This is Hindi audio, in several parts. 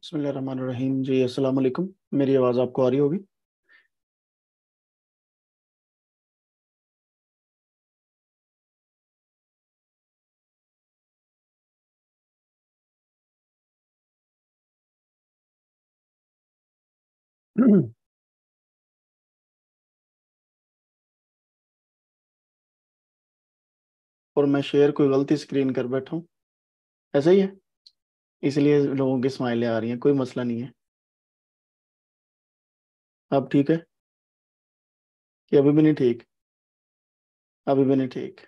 बसमीम जी अस्सलाम वालेकुम मेरी आवाज़ आपको आ रही होगी और मैं शेयर कोई गलती स्क्रीन कर बैठा हूँ ऐसा ही है इसलिए लोगों की स्माइलें आ रही हैं कोई मसला नहीं है अब ठीक है कि अभी भी नहीं ठीक अभी भी नहीं ठीक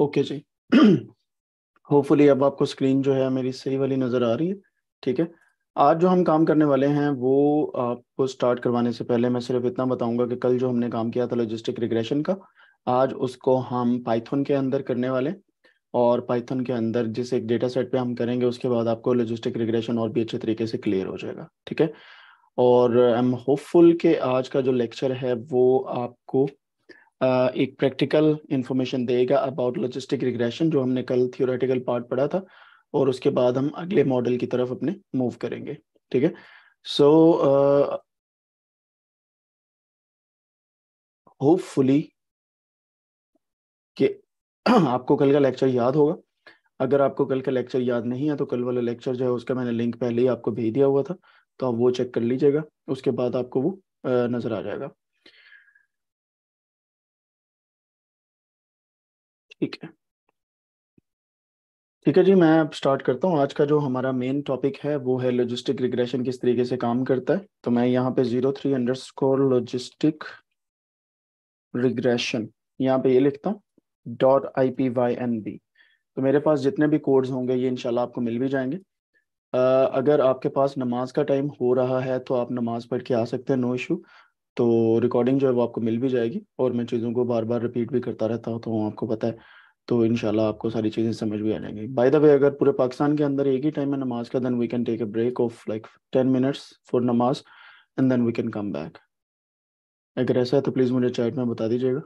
ओके जी होपफुली अब आपको स्क्रीन जो है मेरी सही वाली नज़र आ रही है ठीक है आज जो हम काम करने वाले हैं वो आपको स्टार्ट करवाने से पहले मैं सिर्फ इतना बताऊंगा कि कल जो हमने काम किया था लॉजिस्टिक रिग्रेशन का आज उसको हम पाइथन के अंदर करने वाले और पाइथन के अंदर जिस एक डेटा सेट पे हम करेंगे उसके बाद आपको लॉजिस्टिक रिग्रेशन और भी अच्छे तरीके से क्लियर हो जाएगा ठीक है और आई एम होपफुल के आज का जो लेक्चर है वो आपको एक प्रैक्टिकल इंफॉर्मेशन देगा अबाउट लॉजिस्टिक रिग्रेशन जो हमने कल थियोरेटिकल पार्ट पढ़ा था और उसके बाद हम अगले मॉडल की तरफ अपने मूव करेंगे ठीक है सो होपफुली कि आपको कल का लेक्चर याद होगा अगर आपको कल का लेक्चर याद नहीं है तो कल वाला लेक्चर जो है उसका मैंने लिंक पहले ही आपको भेज दिया हुआ था तो आप वो चेक कर लीजिएगा उसके बाद आपको वो नज़र आ जाएगा ठीक है ठीक है जी मैं अब स्टार्ट करता हूँ आज का जो हमारा मेन टॉपिक है वो है लॉजिस्टिक रिग्रेशन किस तरीके से काम करता है तो मैं यहाँ पे zero three underscore logistic regression यहाँ पे ये लिखता हूँ dot I P Y N B तो मेरे पास जितने भी कोड्स होंगे ये इनशाला आपको मिल भी जाएंगे अगर आपके पास नमाज का टाइम हो रहा है तो आप नमाज पढ़ के आ सकते हैं नो इशू तो रिकॉर्डिंग जो है वो आपको मिल भी जाएगी और मैं चीज़ों को बार बार रिपीट भी करता रहता हूँ तो आपको पता है तो इन आपको सारी चीज़ें समझ भी आ जाएंगी बाय द वे अगर पूरे पाकिस्तान के अंदर एक ही टाइम है नमाज का then we can take a break of like ten minutes for नमाज and then we can come back अगर ऐसा है तो प्लीज़ मुझे चैट में बता दीजिएगा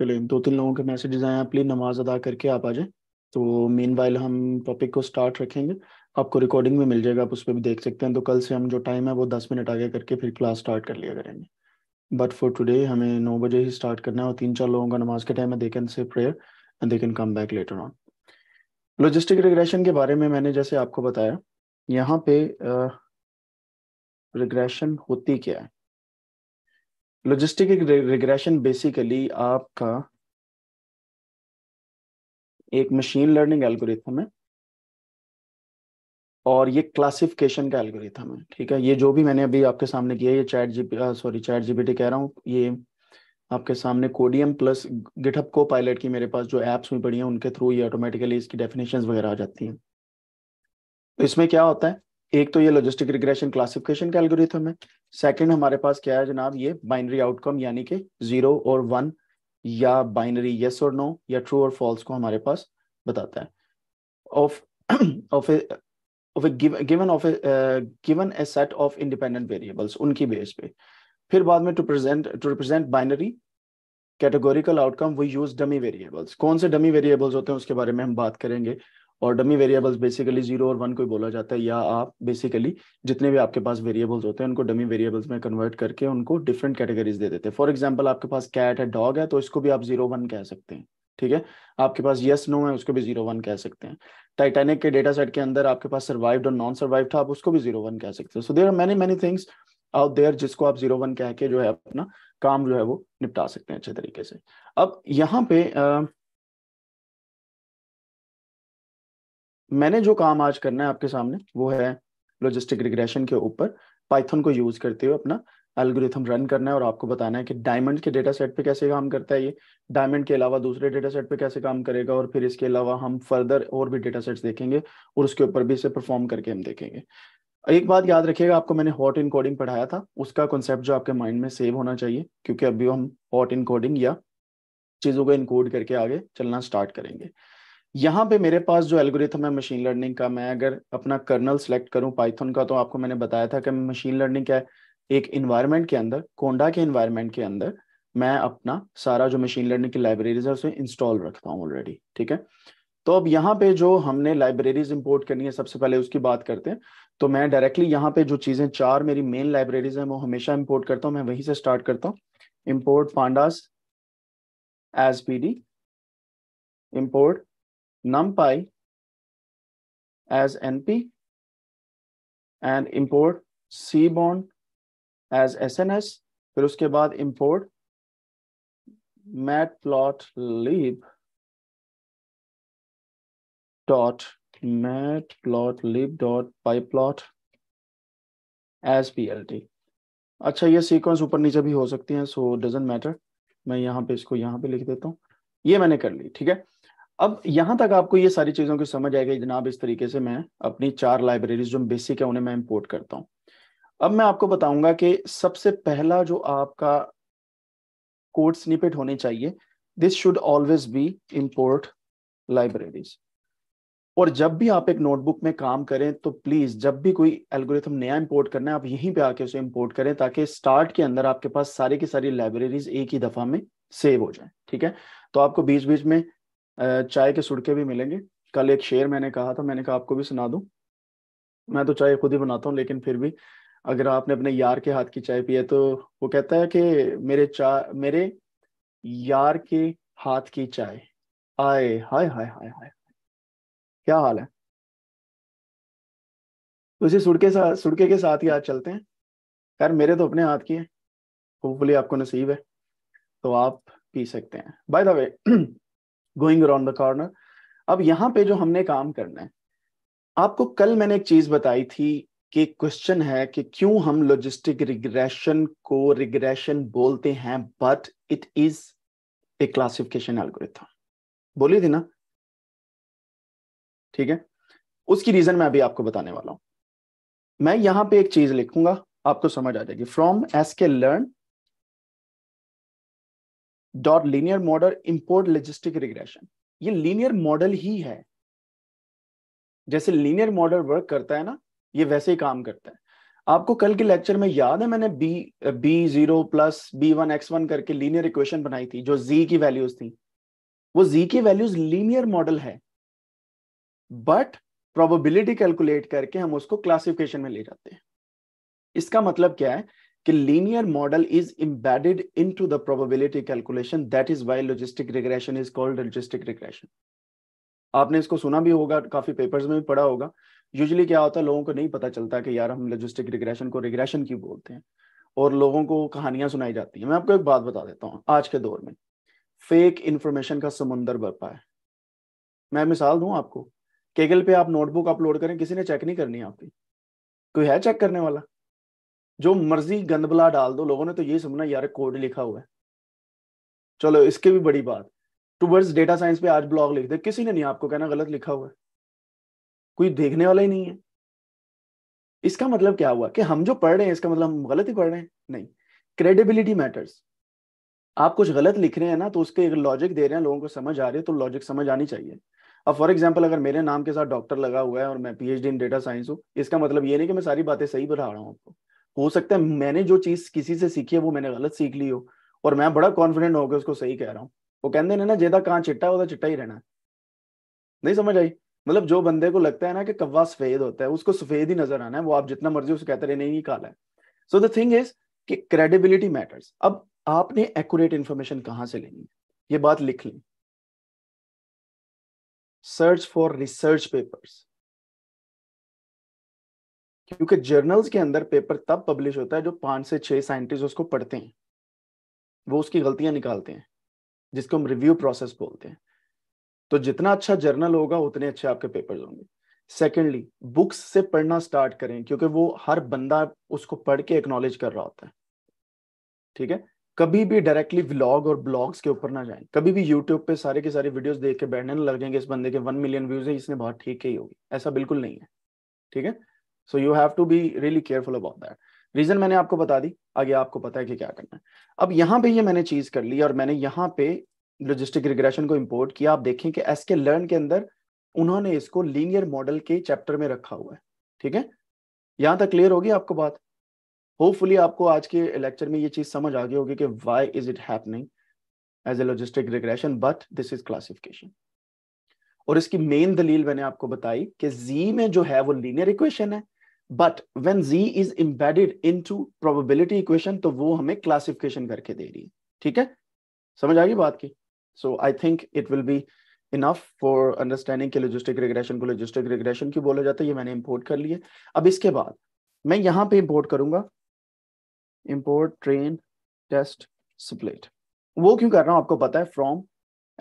चलिए दो तीन लोगों के मैसेजेस आए हैं प्लीज नमाज अदा करके आप आ जाए तो मेन वाइल हम टॉपिक को स्टार्ट रखेंगे आपको रिकॉर्डिंग में मिल जाएगा आप उस पर भी देख सकते हैं तो कल से हम जो टाइम है वो दस मिनट आगे करके फिर क्लास स्टार्ट कर लिया करेंगे बट फॉर टुडे हमें नौ बजे ही स्टार्ट करना है और तीन चार लोगों का नमाज के टाइम है they can say prayer and they can come back later on logistic regression के बारे में मैंने जैसे आपको बताया यहाँ पे रिग्रेशन होती क्या है लॉजिस्टिक रिग्रेशन बेसिकली आपका एक मशीन लर्निंग एल्गोरिथम है और ये क्लासिफिकेशन का एल्गोरिथम है ठीक है ये जो भी मैंने अभी आपके सामने किया ये chat G sorry chat GPT कह रहा हूँ ये आपके सामने Codeium plus GitHub Copilot की मेरे पास जो एप्स हुई पड़ी हैं उनके थ्रू ये ऑटोमेटिकली इसकी डेफिनेशन वगैरह आ जाती हैं तो इसमें क्या होता है एक तो ये लॉजिस्टिक रिग्रेशन क्लासिफिकेशन का एल्गोरिथम है सेकंड हमारे पास क्या है जनाब ये बाइनरी आउटकम यानी कि जीरो और वन या बाइनरी यस और नो या ट्रू और फॉल्स को हमारे पास बताता है of of of given of given a set of independent variables उनकी बेस पे फिर बाद में to present to represent binary categorical outcome we use dummy variables कौन से डमी वेरिएबल्स होते हैं उसके बारे में हम बात करेंगे और डमी वेरिएबल्स बेसिकली जीरो और वन को बोला जाता है या आप बेसिकली जितने भी आपके पास वेरिएबल्स होते हैं उनको डमी वेरिएबल्स में कन्वर्ट करके उनको डिफरेंट कैटेगरीज दे देते हैं फॉर एग्जाम्पल आपके पास कैट है डॉग है तो इसको भी आप जीरो वन कह सकते हैं ठीक है आपके पास यस yes, नो no है उसको भी जीरो वन कह सकते हैं टाइटेनिक के डेटा सेट के अंदर आपके पास सर्वाइव और नॉन सर्वाइव था आप उसको भी जीरो वन कह सकते हैं so there are many many things out there जिसको आप जीरो वन कह के जो है अपना काम जो है वो निपटा सकते हैं अच्छे तरीके से अब यहाँ पे मैंने जो काम आज करना है आपके सामने वो है लॉजिस्टिक रिग्रेशन के ऊपर पाइथन को यूज करते हुए अपना एल्गोरिथम रन करना है और आपको बताना है कि डायमंड के डेटा सेट पे कैसे काम करता है ये डायमंड के अलावा दूसरे डेटा सेट पे कैसे काम करेगा और फिर इसके अलावा हम फर्दर और भी डेटा सेट्स देखेंगे और उसके ऊपर भी इसे परफॉर्म करके हम देखेंगे एक बात याद रखिएगा आपको मैंने हॉट इन पढ़ाया था उसका कॉन्सेप्ट जो आपके माइंड में सेव होना चाहिए क्योंकि अभी हम हॉट इन या चीज़ों को इनकोड करके आगे चलना स्टार्ट करेंगे यहाँ पे मेरे पास जो एल्गोरिथम है मशीन लर्निंग का मैं अगर अपना कर्नल सेलेक्ट करूँ पाइथन का तो आपको मैंने बताया था कि मशीन लर्निंग क्या है एक इन्वायरमेंट के अंदर कोंडा के इन्वायरमेंट के अंदर मैं अपना सारा जो मशीन लर्निंग की लाइब्रेरीज है उसे इंस्टॉल रखता हूँ ऑलरेडी ठीक है तो अब यहाँ पे जो हमने लाइब्रेरीज इंपोर्ट करनी है सबसे पहले उसकी बात करते हैं तो मैं डायरेक्टली यहाँ पे जो चीज़ें चार मेरी मेन लाइब्रेरीज है वो हमेशा इंपोर्ट करता हूँ मैं वहीं से स्टार्ट करता हूँ import pandas as P D import numpy as np and import c bond as sns फिर उसके बाद import matplotlib dot matplotlib dot pyplot as plt अच्छा ये सीक्वेंस ऊपर नीचे भी हो सकती हैं सो डजेंट मैटर मैं यहाँ पे इसको यहाँ पे लिख देता हूँ ये मैंने कर ली ठीक है अब यहां तक आपको ये सारी चीज़ों की समझ आएगा जनाब इस तरीके से मैं अपनी चार लाइब्रेरीज जो बेसिक है उन्हें मैं इम्पोर्ट करता हूँ अब मैं आपको बताऊंगा कि सबसे पहला जो आपका कोड स्निपेट होने चाहिए this should always be import libraries और जब भी आप एक नोटबुक में काम करें तो प्लीज जब भी कोई एल्गोरिथम नया इंपोर्ट करना है आप यहीं पे आके उसे इंपोर्ट करें ताकि स्टार्ट के अंदर आपके पास सारी की सारी लाइब्रेरीज एक ही दफा में सेव हो जाए ठीक है तो आपको बीच बीच में चाय के सुड़के भी मिलेंगे कल एक शेर मैंने कहा था मैंने कहा आपको भी सुना दूं मैं तो चाय खुद ही बनाता हूँ लेकिन फिर भी अगर आपने अपने यार के हाथ की चाय पी है तो वो कहता है कि मेरे चा मेरे यार के हाथ की चाय आए हाय हाय हाय हाय क्या हाल है उसी तो सुड़के साथ सुड़के के साथ ही आज चलते हैं यार मेरे तो अपने हाथ की है होपफुली आपको नसीब है तो आप पी सकते हैं by the way going around the corner अब यहाँ पे जो हमने काम करना है आपको कल मैंने एक चीज बताई थी कि क्वेश्चन है कि क्यों हम लॉजिस्टिक रिग्रेशन को रिग्रेशन बोलते हैं but it is a classification algorithm बोली थी ना ठीक है उसकी रीजन मैं अभी आपको बताने वाला हूं मैं यहां पे एक चीज लिखूंगा आपको समझ आ जाएगी from S K learn dot linear model import logistic regression ये लीनियर मॉडल ही है जैसे लीनियर मॉडल वर्क करता है ना ये वैसे ही काम करता है आपको कल के लेक्चर में याद है मैंने B B zero plus B one X one करके लीनियर इक्वेशन बनाई थी जो जी की वैल्यूज थी वो जी की वैल्यूज लीनियर मॉडल है बट प्रोबेबिलिटी कैलकुलेट करके हम उसको क्लासिफिकेशन में ले जाते हैं इसका मतलब क्या है कि linear model is embedded into the probability calculation that is why logistic regression is called logistic regression आपने इसको सुना भी होगा काफी पेपर्स में भी पढ़ा होगा यूजली क्या होता है लोगों को नहीं पता चलता कि यार हम लॉजिस्टिक रिग्रेशन को रिग्रेशन क्यों बोलते हैं और लोगों को कहानियां सुनाई जाती है मैं आपको एक बात बता देता हूँ आज के दौर में फेक इन्फॉर्मेशन का समुंदर बरपा है मैं मिसाल दूं आपको केगल पे आप नोटबुक अपलोड करें किसी ने चेक नहीं करनी आपकी कोई है चेक करने वाला जो मर्जी गंदबला डाल दो लोगों ने तो ये समझना यार कोड लिखा हुआ है चलो इसके भी बड़ी बात टूवर्ड्स डेटा साइंस पे आज ब्लॉग लिख दे किसी ने नहीं आपको कहना गलत लिखा हुआ है कोई देखने वाला ही नहीं है इसका मतलब क्या हुआ कि हम जो पढ़ रहे हैं इसका मतलब हम गलत ही पढ़ रहे हैं नहीं क्रेडिबिलिटी मैटर्स आप कुछ गलत लिख रहे हैं ना तो उसके एक लॉजिक दे रहे हैं लोगों को समझ आ रही है तो लॉजिक समझ आनी चाहिए अब फॉर एग्जाम्पल अगर मेरे नाम के साथ डॉक्टर लगा हुआ है और मैं पीएचडी इन डेटा साइंस हूँ इसका मतलब ये नहीं कि मैं सारी बातें सही बता रहा हूँ आपको हो सकता है मैंने जो चीज किसी से सीखी है वो मैंने गलत सीख ली हो और मैं बड़ा कॉन्फिडेंट होकर उसको सही कह रहा हूँ वो कहते हैं ना जेदा कहाँ चिट्टा है वो चिट्टा ही रहना है नहीं समझ आई मतलब जो बंदे को लगता है ना कि कव्वा सफेद होता है उसको सफेद ही नजर आना है वो आप जितना मर्जी उसको कहते रहे नहीं काला है सो द थिंग इज कि क्रेडिबिलिटी मैटर्स अब आपने एक्यूरेट इंफॉर्मेशन कहाँ से लेनी है ये बात लिख लें सर्च फॉर रिसर्च पेपर्स क्योंकि जर्नल्स के अंदर पेपर तब पब्लिश होता है जो पांच से छह साइंटिस्ट उसको पढ़ते हैं वो उसकी गलतियां निकालते हैं जिसको हम रिव्यू प्रोसेस बोलते हैं तो जितना अच्छा जर्नल होगा उतने अच्छे आपके पेपर होंगे सेकेंडली बुक्स से पढ़ना स्टार्ट करें क्योंकि वो हर बंदा उसको पढ़ के एक्नोलेज कर रहा होता है ठीक है कभी भी डायरेक्टली व्लॉग और ब्लॉग्स के ऊपर ना जाएं कभी भी यूट्यूब पे सारे के सारे वीडियोस देख के बैठने लग जाएंगे इस बंदे के वन मिलियन व्यूज है इसने बहुत ठीक ही होगी ऐसा बिल्कुल नहीं है ठीक है so you have to be really careful about that reason मैंने आपको बता दी आगे आपको पता है कि क्या करना है अब यहाँ पे ये मैंने चीज कर ली और मैंने यहाँ पे लॉजिस्टिक रिग्रेशन को इम्पोर्ट किया आप देखें कि एस के लर्न के अंदर उन्होंने इसको लीनियर मॉडल के चैप्टर में रखा हुआ है ठीक है यहाँ तक क्लियर होगी आपको बात होपफुली आपको आज के लेक्चर में ये चीज समझ आ गई होगी कि why is it happening as a logistic regression but this is classification और इसकी मेन दलील मैंने आपको बताई कि जी में जो है वो लीनियर इक्वेशन है but when G is embedded into probability equation तो वो हमें क्लासिफिकेशन करके दे रही है ठीक है समझ आ गई बात की so I think it will be enough for understanding के लॉजिस्टिक रिग्रेशन को लॉजिस्टिक रिग्रेशन क्यों बोला जाता है ये मैंने इंपोर्ट कर लिया अब इसके बाद मैं यहाँ पे इंपोर्ट करूंगा इंपोर्ट ट्रेन टेस्ट स्प्लिट वो क्यों कर रहा हूँ आपको पता है from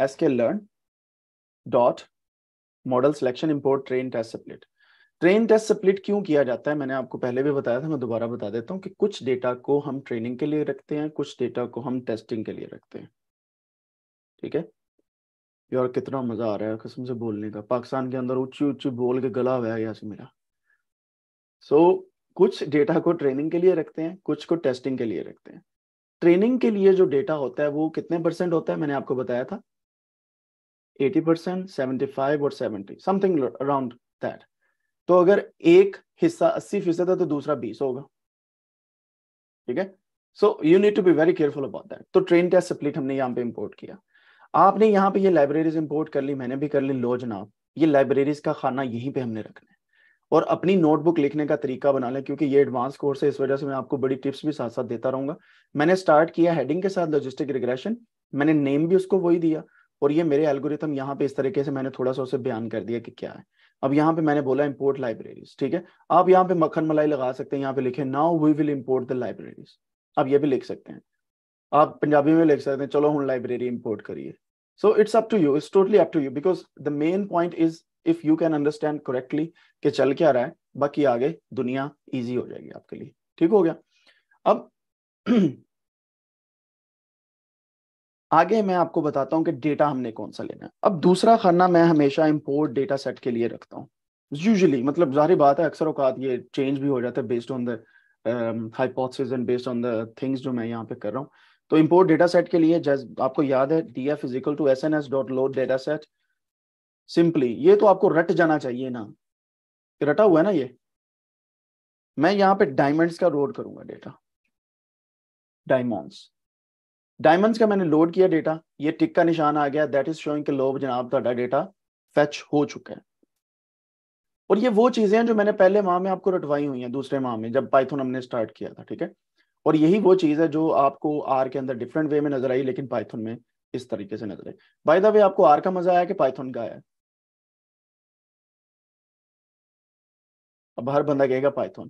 S K learn dot model selection import train test split train test split क्यों किया जाता है मैंने आपको पहले भी बताया था मैं दोबारा बता देता हूँ कि कुछ डेटा को हम ट्रेनिंग के लिए रखते हैं कुछ डेटा को हम टेस्टिंग के लिए रखते हैं ठीक है यार कितना मजा आ रहा है कसम से बोलने का पाकिस्तान के अंदर ऊंची ऊंची बोल के गला बह गया मेरा सो so, कुछ डेटा को ट्रेनिंग के लिए रखते हैं कुछ को टेस्टिंग के लिए रखते हैं ट्रेनिंग के लिए जो डेटा होता है वो कितने परसेंट होता है मैंने आपको बताया था एटी परसेंट सेवेंटी फाइव और सेवेंटी समथिंग अराउंड दैट तो अगर एक हिस्सा अस्सी फीसद है तो दूसरा बीस होगा ठीक है so you need to be very careful about that तो ट्रेन टेस्ट सप्लीट हमने यहाँ पे इम्पोर्ट किया आपने यहाँ पे ये लाइब्रेरीज इम्पोर्ट कर ली मैंने भी कर ली लो जनाब ये लाइब्रेरीज का खाना यहीं पे हमने रखना है और अपनी नोटबुक लिखने का तरीका बना लें क्योंकि ये एडवांस कोर्स है इस वजह से मैं आपको बड़ी टिप्स भी साथ साथ देता रहूंगा मैंने स्टार्ट किया हेडिंग के साथ लॉजिस्टिक रिग्रेशन मैंने नेम भी उसको वही दिया और ये मेरे एल्गोरिथम यहाँ पे इस तरीके से मैंने थोड़ा सा उसे बयान कर दिया कि क्या है अब यहाँ पे मैंने बोला इम्पोर्ट लाइब्रेरीज ठीक है आप यहाँ पे मक्खन मलाई लगा सकते हैं यहाँ पे लिखे now we will import the libraries आप ये भी लिख सकते हैं आप पंजाबी में लिख सकते हैं चलो हम लाइब्रेरी इम्पोर्ट करिए so it's up to you it's totally up to you because the main point is if you can understand correctly कि चल क्या रहा है बाकी आगे दुनिया ईजी हो जाएगी आपके लिए ठीक हो गया अब आगे मैं आपको बताता हूँ कि डेटा हमने कौन सा लेना है अब दूसरा खाना मैं हमेशा इम्पोर्ट डेटा सेट के लिए रखता हूँ यूजली मतलब जारी बात है अक्सर अवकात ये चेंज भी हो जाता है based on the hypothesis and based on the things जो मैं यहाँ पे कर रहा हूँ तो इम्पोर्ट डेटा सेट के लिए जैस आपको याद है D F is equal to S N S dot load data set simply ये तो आपको रट जाना चाहिए ना रटा हुआ है ना ये मैं यहाँ पे डायमंड्स का रोड करूंगा डेटा डायमंड्स डायमंड्स का मैंने लोड किया डेटा ये टिक का निशान आ गया दैट इज शोइंग लो जनाब डेटा फेच हो चुका है और ये वो चीजें हैं जो मैंने पहले माह में आपको रटवाई हुई हैं दूसरे माह में जब पाइथन हमने स्टार्ट किया था ठीक है और यही वो चीज है जो आपको आर के अंदर डिफरेंट वे में नजर आई लेकिन पाइथन में इस तरीके से नजर आई बाय द वे आपको आर का मजा आया कि पाइथन का आया अब हर बंदा कहेगा पाइथन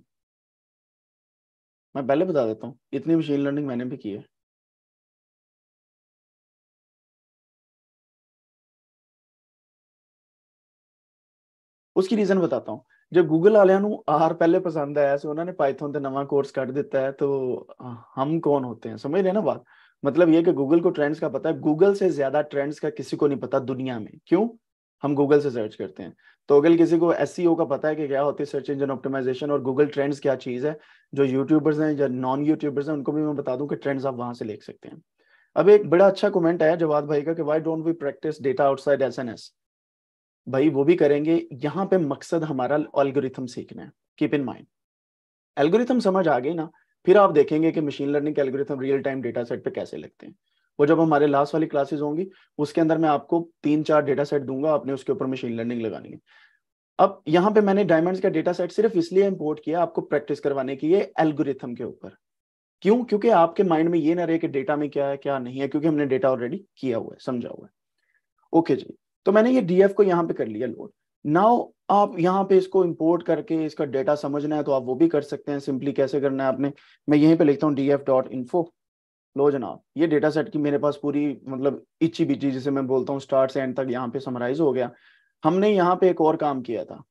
मैं पहले बता देता हूँ इतनी मशीन लर्निंग मैंने भी की है उसकी रीजन बताता हूँ जब गूगल ਵਾਲਿਆਂ आर पहले पसंद ਪਸੰਦ सो तो उन्होंने पाइथन से नवा कोर्स कट दिता है तो हम कौन होते हैं समझ रहे ना बात मतलब ये कि गूगल को ट्रेंड्स का पता है गूगल से ज्यादा ट्रेंड्स का किसी को नहीं पता दुनिया में क्यों हम गूगल से सर्च करते हैं तो अगर किसी को एस e का पता है कि क्या होती है सर्च इंजन ऑप्टिमाइजेशन और गूगल ट्रेंड्स क्या चीज़ है जो यूट्यूबर्स हैं या नॉन यूट्यूबर्स हैं उनको भी मैं बता दूं कि ट्रेंड्स आप वहां से ले सकते हैं अब एक बड़ा अच्छा कमेंट आया जवाब भाई का कि why don't we practice data outside S N S भाई वो भी करेंगे यहाँ पे मकसद हमारा एल्गोरिथम सीखना है कीप इन माइंड एल्गोरिथम समझ आ गई ना फिर आप देखेंगे कि मशीन लर्निंग के algorithm real time data set पे कैसे लगते हैं वो जब हमारे लास्ट वाली क्लासेस होंगी उसके अंदर मैं आपको तीन चार डेटा सेट दूंगा आपने उसके ऊपर मशीन लर्निंग लगानी है अब यहाँ पे मैंने डायमंड्स का डेटा सेट सिर्फ इसलिए इम्पोर्ट किया आपको प्रैक्टिस करवाने की ये एल्गोरिथम के ऊपर क्यों क्योंकि आपके माइंड में ये ना रहे कि डेटा में क्या है क्या नहीं है क्योंकि हमने डेटा ऑलरेडी किया हुआ है समझा हुआ है ओके जी तो मैंने ये डीएफ को यहाँ पे कर लिया लोड नाउ आप यहाँ पे इसको इंपोर्ट करके इसका डेटा समझना है तो आप वो भी कर सकते हैं सिंपली कैसे करना है आपने मैं यहीं पे लिखता हूँ डी एफ डॉट इन्फो लो जनाब ये डेटा सेट की मेरे पास पूरी मतलब इच्छी बिची जिसे मैं बोलता हूँ स्टार्ट से एंड तक यहाँ पे समराइज हो गया हमने यहाँ पे एक और काम किया था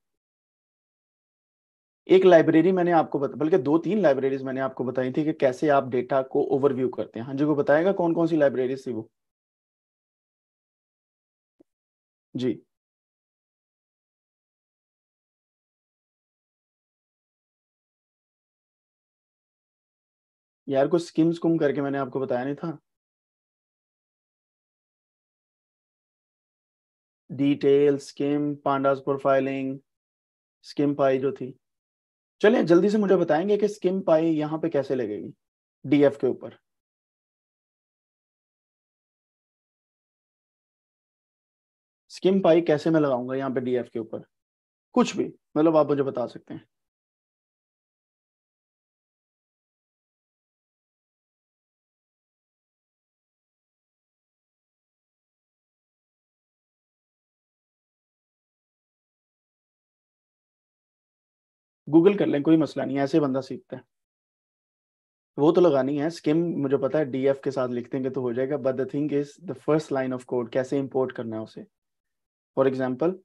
एक लाइब्रेरी मैंने आपको बता बल्कि दो तीन लाइब्रेरीज मैंने आपको बताई थी कि कैसे आप डेटा को ओवरव्यू करते हैं हाँ जी को बताएगा कौन कौन सी लाइब्रेरीज थी वो जी यार कुछ स्कीम्स कुम करके मैंने आपको बताया नहीं था detail skim pandas profiling skim pie जो थी चलिए जल्दी से मुझे बताएंगे कि स्किम पाई यहाँ पे कैसे लगेगी डीएफ के ऊपर स्किम पाई कैसे मैं लगाऊंगा यहाँ पे डीएफ के ऊपर कुछ भी मतलब आप मुझे बता सकते हैं गूगल कर लें कोई मसला नहीं ऐसे बंदा सीखता है वो तो लगानी है स्किम मुझे पता है डीएफ के साथ लिखते हैं तो हो जाएगा but the thing is the first line of code कैसे इंपोर्ट करना है उसे फॉर एग्जाम्पल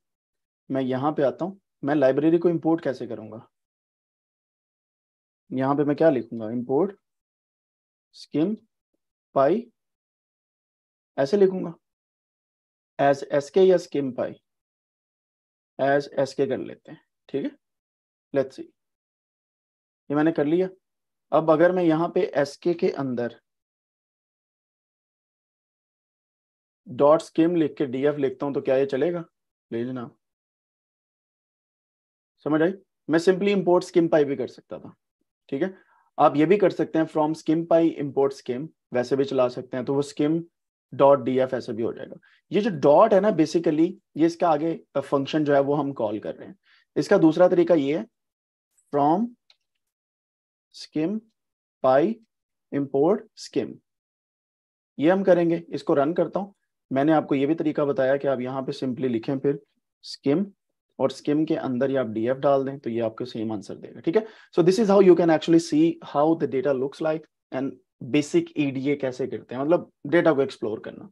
मैं यहाँ पे आता हूँ मैं लाइब्रेरी को इम्पोर्ट कैसे करूँगा यहाँ पे मैं क्या लिखूंगा इम्पोर्ट स्किम पाई ऐसे लिखूंगा एज एस के या स्किम पाई एज एस के कर लेते हैं ठीक है लेट्स सी ये मैंने कर लिया अब अगर मैं यहाँ पे एस के के अंदर डॉट स्किम लिख के डीएफ लिखता हूं तो क्या ये चलेगा ले जना समझ आई मैं सिंपली इंपोर्ट स्किम पाई भी कर सकता था ठीक है आप ये भी कर सकते हैं from skim pie import skim वैसे भी चला सकते हैं तो वो स्किम डॉट डी एफ ऐसा भी हो जाएगा ये जो डॉट है ना बेसिकली ये इसका आगे फंक्शन जो है वो हम कॉल कर रहे हैं इसका दूसरा तरीका ये है from skim pie import skim ये हम करेंगे इसको रन करता हूं मैंने आपको ये भी तरीका बताया कि आप यहाँ पे सिंपली लिखें फिर स्किम और स्किम के अंदर ही आप डी डाल दें तो ये आपको सेम आंसर देगा ठीक है so this is how you can actually see how the data looks like and basic EDA कैसे करते हैं मतलब डेटा को एक्सप्लोर करना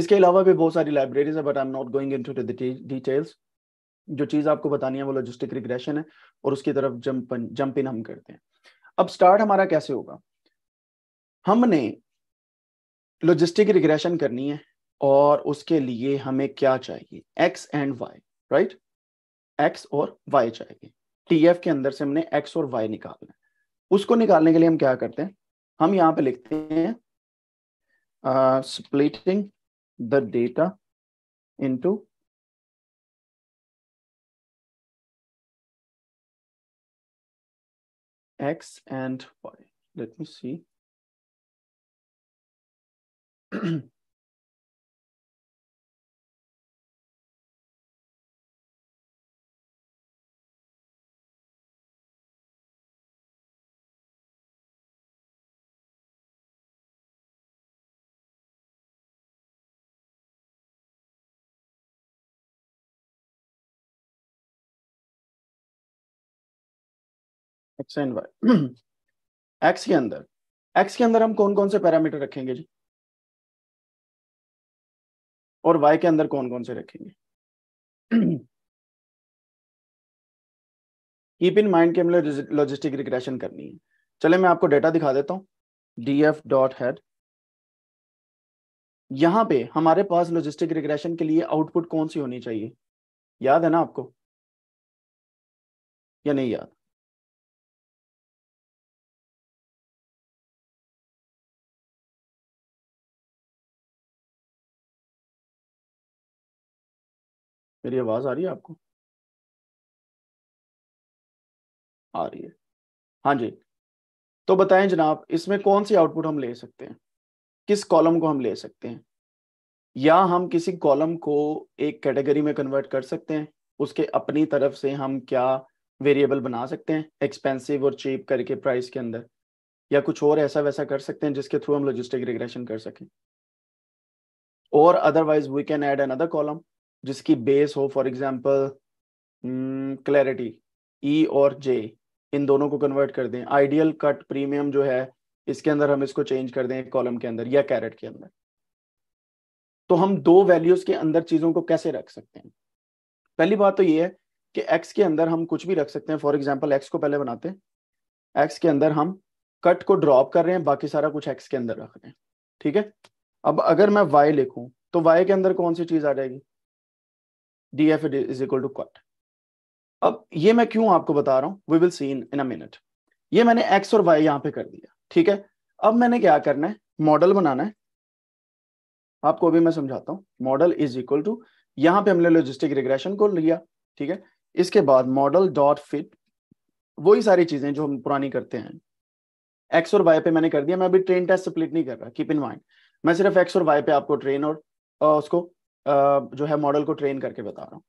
इसके अलावा भी बहुत सारी लाइब्रेरीज है but I am not going into details जो चीज आपको बतानी है वो लॉजिस्टिक रिग्रेशन है और उसकी तरफ जंप जंप इन हम करते हैं अब स्टार्ट हमारा कैसे होगा हमने लॉजिस्टिक रिग्रेशन करनी है और उसके लिए हमें क्या चाहिए X and Y right X और वाई चाहिए टी एफ के अंदर से हमने एक्स और वाई निकालना है उसको निकालने के लिए हम क्या करते हैं हम यहां पे लिखते हैं splitting the data into x and y let me see X and Y X के अंदर एक्स के अंदर हम कौन कौन से पैरामीटर रखेंगे जी और वाई के अंदर कौन कौन से रखेंगे कीप इन माइंड के हमें लॉजिस्टिक रिग्रेशन करनी है चले मैं आपको डेटा दिखा देता हूँ डी एफ डॉट हेड यहां पे हमारे पास लॉजिस्टिक रिग्रेशन के लिए आउटपुट कौन सी होनी चाहिए याद है ना आपको या नहीं याद मेरी आवाज आ रही है आपको आ रही है हाँ जी तो बताएं जनाब इसमें कौन सी आउटपुट हम ले सकते हैं किस कॉलम को हम ले सकते हैं या हम किसी कॉलम को एक कैटेगरी में कन्वर्ट कर सकते हैं उसके अपनी तरफ से हम क्या वेरिएबल बना सकते हैं एक्सपेंसिव और चीप करके प्राइस के अंदर या कुछ और ऐसा वैसा कर सकते हैं जिसके थ्रू हम लॉजिस्टिक रिग्रेशन कर सकें और otherwise we can add another column जिसकी बेस हो फॉर एग्जाम्पल क्लैरिटी ई और जे इन दोनों को कन्वर्ट कर दें आइडियल कट प्रीमियम जो है इसके अंदर हम इसको चेंज कर दें कॉलम के अंदर या कैरेट के अंदर तो हम दो वैल्यूज के अंदर चीजों को कैसे रख सकते हैं पहली बात तो ये है कि एक्स के अंदर हम कुछ भी रख सकते हैं फॉर एग्जाम्पल एक्स को पहले बनाते हैं एक्स के अंदर हम कट को ड्रॉप कर रहे हैं बाकी सारा कुछ एक्स के अंदर रख रहे हैं ठीक है अब अगर मैं वाई लिखूं तो वाई के अंदर कौन सी चीज आ जाएगी D F is equal to cut अब ये मैं क्यों आपको बता रहा हूं we will see in a minute ये मैंने एक्स और वाई यहां पे कर दिया ठीक है अब मैंने क्या करना है मॉडल बनाना है आपको अभी मैं समझाता हूं मॉडल इज इक्वल टू यहां पे हमने लॉजिस्टिक रिग्रेशन को लिया ठीक है इसके बाद मॉडल डॉट फिट वही सारी चीजें जो हम पुरानी करते हैं एक्स और वाई पे मैंने कर दिया मैं अभी ट्रेन टेस्ट स्प्लिट नहीं कर रहा कीप इन माइंड मैं सिर्फ एक्स और वाई पे आपको ट्रेन और आ, उसको जो है मॉडल को ट्रेन करके बता रहा हूँ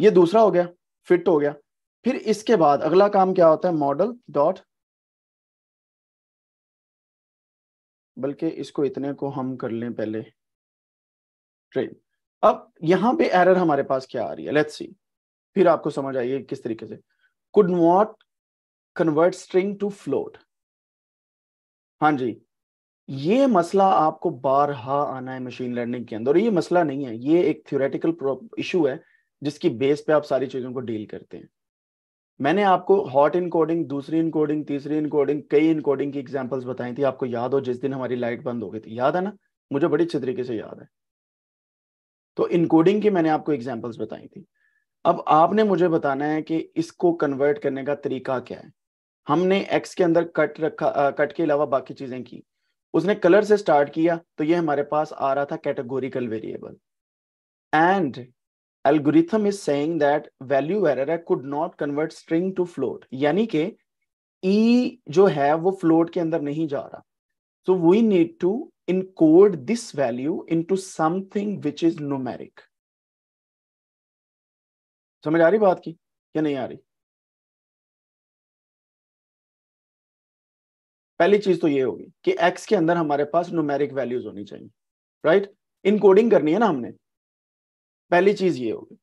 ये दूसरा हो गया फिट हो गया फिर इसके बाद अगला काम क्या होता है मॉडल डॉट बल्कि इसको इतने को हम कर लें पहले ट्रेन अब यहां पे एरर हमारे पास क्या आ रही है लेट्स सी फिर आपको समझ आइए किस तरीके से could not convert string to float हाँ जी ये मसला आपको बारहा आना है मशीन लर्निंग के अंदर और ये मसला नहीं है ये एक थ्योरेटिकल इशू है जिसकी बेस पे आप सारी चीजों को डील करते हैं मैंने आपको हॉट इनकोडिंग दूसरी इनकोडिंग तीसरी इनकोडिंग कई इनकोडिंग की एग्जांपल्स बताई थी आपको याद हो जिस दिन हमारी लाइट बंद हो गई थी याद है ना मुझे बड़ी अच्छे तरीके से याद है तो इनकोडिंग की मैंने आपको एग्जाम्पल्स बताई थी अब आपने मुझे बताना है कि इसको कन्वर्ट करने का तरीका क्या है हमने एक्स के अंदर कट रखा कट के अलावा बाकी चीजें की उसने कलर से स्टार्ट किया तो ये हमारे पास आ रहा था categorical variable and algorithm is saying that value error could not convert string to float यानी कि ई e जो है वो फ्लोट के अंदर नहीं जा रहा so we need to encode this value into something which is numeric समझ आ रही बात की या नहीं आ रही पहली चीज तो ये होगी कि x के अंदर हमारे पास नोमेरिक वैल्यूज होनी चाहिए राइट इनकोडिंग करनी है ना हमने पहली चीज ये होगी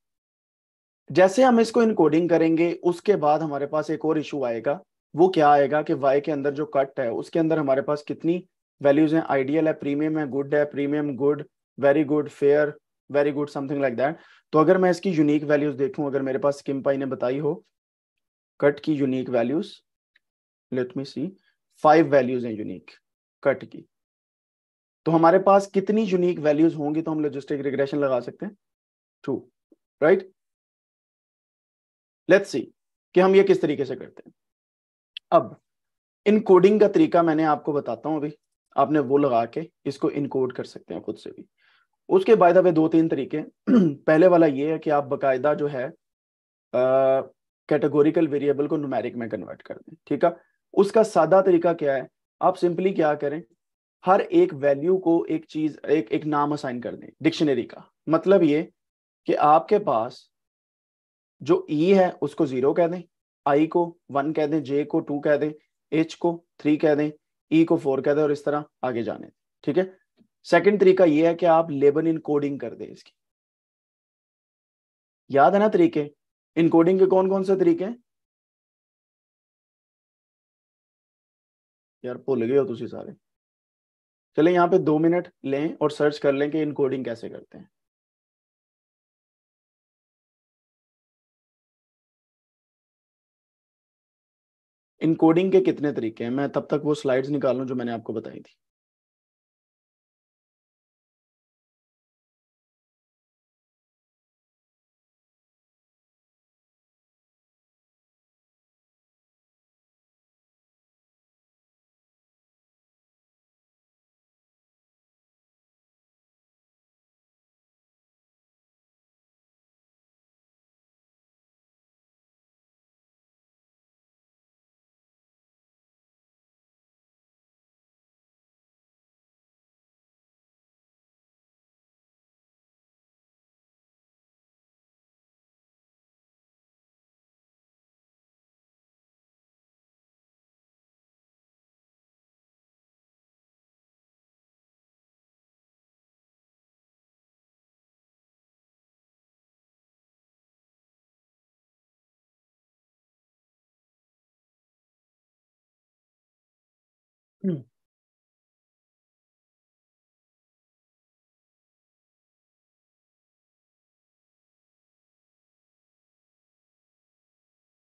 जैसे हम इसको इनकोडिंग करेंगे उसके बाद हमारे पास एक और इशू आएगा वो क्या आएगा कि y के अंदर जो कट है उसके अंदर हमारे पास कितनी वैल्यूज हैं आइडियल है प्रीमियम है गुड है premium good very good fair very good something like that तो अगर मैं इसकी यूनिक वैल्यूज देखूं अगर मेरे पास किम पाई ने बताई हो कट की unique values let me see five values हैं यूनिक कट की तो हमारे पास कितनी यूनिक वैल्यूज होंगी तो हम लॉजिस्टिक रिग्रेशन लगा सकते हैं टू राइट लेट्स सी कि हम ये किस तरीके से करते हैं अब इनकोडिंग का तरीका मैंने आपको बताता हूं अभी आपने वो लगा के इसको इनकोड कर सकते हैं खुद से भी उसके बाद अभी दो तीन तरीके पहले वाला ये है कि आप बकायदा जो है कैटेगोरिकल वेरिएबल को नुमेरिक में कन्वर्ट कर दें ठीक है उसका सादा तरीका क्या है आप सिंपली क्या करें हर एक वैल्यू को एक चीज एक एक नाम असाइन कर दें डिक्शनरी का मतलब ये कि आपके पास जो ई e है उसको जीरो कह दें आई को वन कह दें जे को टू कह दें एच को थ्री कह दें ई e को फोर कह दें और इस तरह आगे जाने ठीक है सेकंड तरीका ये है कि आप लेबल इनकोडिंग कर दें इसकी याद है ना तरीके इनकोडिंग के कौन कौन से तरीके हैं यार भुल गए हो तुम सारे चले यहाँ पे दो मिनट लें और सर्च कर लें कि इनकोडिंग कैसे करते हैं इनकोडिंग के कितने तरीके हैं मैं तब तक वो स्लाइड्स निकाल लूँ जो मैंने आपको बताई थी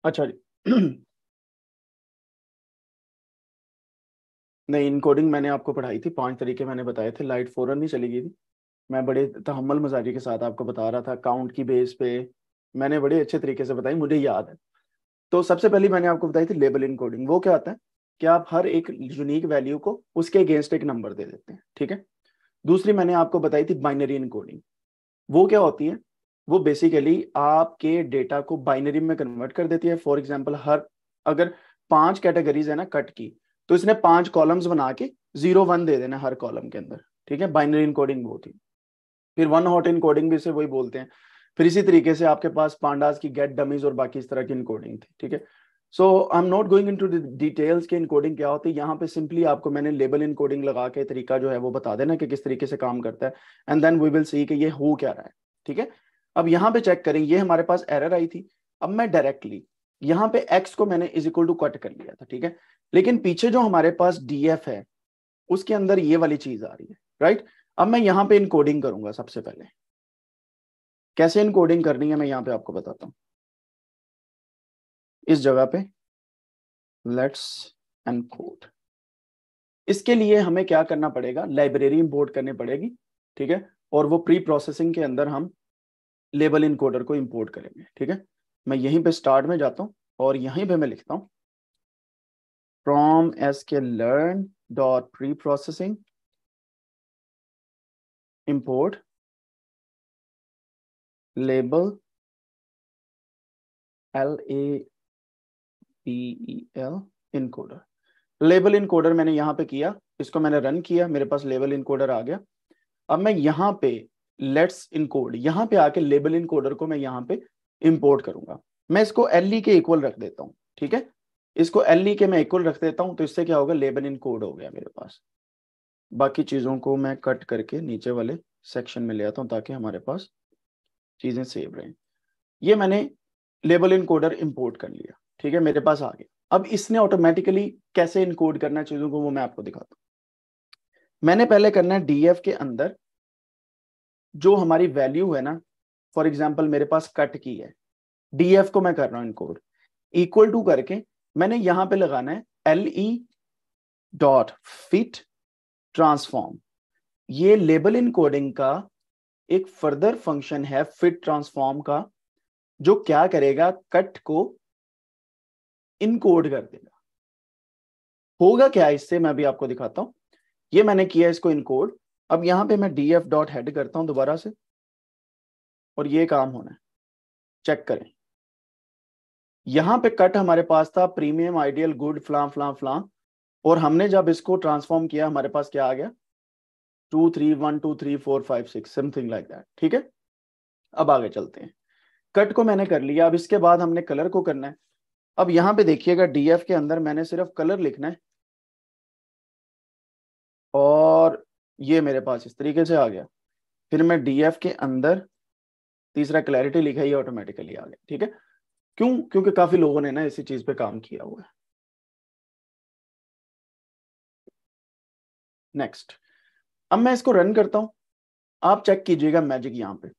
अच्छा जी नहीं इनकोडिंग मैंने आपको पढ़ाई थी पांच तरीके मैंने बताए थे लाइट फौरन ही चली गई थी मैं बड़े तहमल मजाजी के साथ आपको बता रहा था काउंट की बेस पे मैंने बड़े अच्छे तरीके से बताई मुझे याद है तो सबसे पहले मैंने आपको बताई थी लेबल इनकोडिंग वो क्या होता है कि आप हर एक यूनिक वैल्यू को उसके अगेंस्ट एक नंबर दे देते हैं ठीक है दूसरी मैंने आपको बताई थी बाइनरी इनकोडिंग वो क्या होती है वो बेसिकली आपके डेटा को बाइनरी में कन्वर्ट कर देती है फॉर एग्जाम्पल हर अगर पांच कैटेगरीज है ना कट की तो इसने पांच कॉलम्स बना के जीरो वन दे देना हर कॉलम के अंदर ठीक है बाइनरी इनकोडिंग वो थी फिर वन हॉट इनकोडिंग भी इसे वही बोलते हैं फिर इसी तरीके से आपके पास पांडास की गेट डमीज और बाकी इस तरह की इनकोडिंग थी ठीक है so I am not going into details के इनकोडिंग क्या होती है यहाँ पे सिंपली आपको मैंने लेबल इनकोडिंग लगा के तरीका जो है वो बता देना कि किस तरीके से काम करता है and then we will see कि ये हो क्या रहा है ठीक है अब यहां पे चेक करें ये हमारे पास एरर आई थी अब मैं डायरेक्टली यहां पे एक्स को मैंने इज इक्वल टू कट कर लिया था ठीक है लेकिन पीछे जो हमारे पास डी है उसके अंदर ये वाली चीज आ रही है राइट अब मैं यहां पे इनकोडिंग करूंगा सबसे पहले कैसे इनकोडिंग करनी है मैं यहां पे आपको बताता हूं इस जगह पे लेट्स एनकोड इसके लिए हमें क्या करना पड़ेगा लाइब्रेरी इंपोर्ट करनी पड़ेगी ठीक है और वो प्री प्रोसेसिंग के अंदर हम लेबल इनकोडर को इम्पोर्ट करेंगे ठीक है मैं यहीं पे स्टार्ट में जाता हूँ और यहीं पे मैं लिखता हूँ from S K learn dot preprocessing import label l a b e l encoder label encoder मैंने यहाँ पे किया इसको मैंने रन किया मेरे पास लेबल इनकोडर आ गया अब मैं यहाँ पे लेट्स इनकोड यहाँ पे आके लेबल इनकोडर को मैं यहाँ पे इंपोर्ट करूंगा मैं इसको एल e के इक्वल रख देता हूँ ठीक है इसको एल e के मैं इक्वल रख देता हूँ तो इससे क्या होगा लेबल इन कोड हो गया मेरे पास बाकी चीज़ों को मैं कट करके नीचे वाले सेक्शन में ले आता हूँ ताकि हमारे पास चीज़ें सेव रहें ये मैंने लेबल इनकोडर इंपोर्ट कर लिया ठीक है मेरे पास आ गया अब इसने ऑटोमेटिकली कैसे इनकोड करना चीज़ों को वो मैं आपको दिखाता हूँ मैंने पहले करना है डीएफ के अंदर जो हमारी वैल्यू है ना फॉर एग्जाम्पल मेरे पास कट की है डी एफ को मैं कर रहा हूं इनकोड इक्वल टू करके मैंने यहां पे लगाना है L E dot fit transform ये लेबल इनकोडिंग का एक फर्दर फंक्शन है फिट ट्रांसफॉर्म का जो क्या करेगा कट को इनकोड कर देगा होगा क्या इससे मैं भी आपको दिखाता हूं ये मैंने किया इसको इनकोड अब यहां पे मैं डी एफ डॉट हेड करता हूं दोबारा से और ये काम होना है चेक करें यहां पे कट हमारे पास था प्रीमियम आइडियल गुड फ्लां फ्लां फ्लां और हमने जब इसको ट्रांसफॉर्म किया हमारे पास क्या आ गया two three one two three four five six something like that ठीक है अब आगे चलते हैं कट को मैंने कर लिया अब इसके बाद हमने कलर को करना है अब यहां पे देखिएगा डीएफ के अंदर मैंने सिर्फ कलर लिखना है और ये मेरे पास इस तरीके से आ गया फिर मैं डीएफ के अंदर तीसरा क्लैरिटी लिखा ये ऑटोमेटिकली आ गया ठीक है क्यों क्योंकि काफी लोगों ने ना इसी चीज पे काम किया हुआ है नेक्स्ट अब मैं इसको रन करता हूं आप चेक कीजिएगा मैजिक यहां पे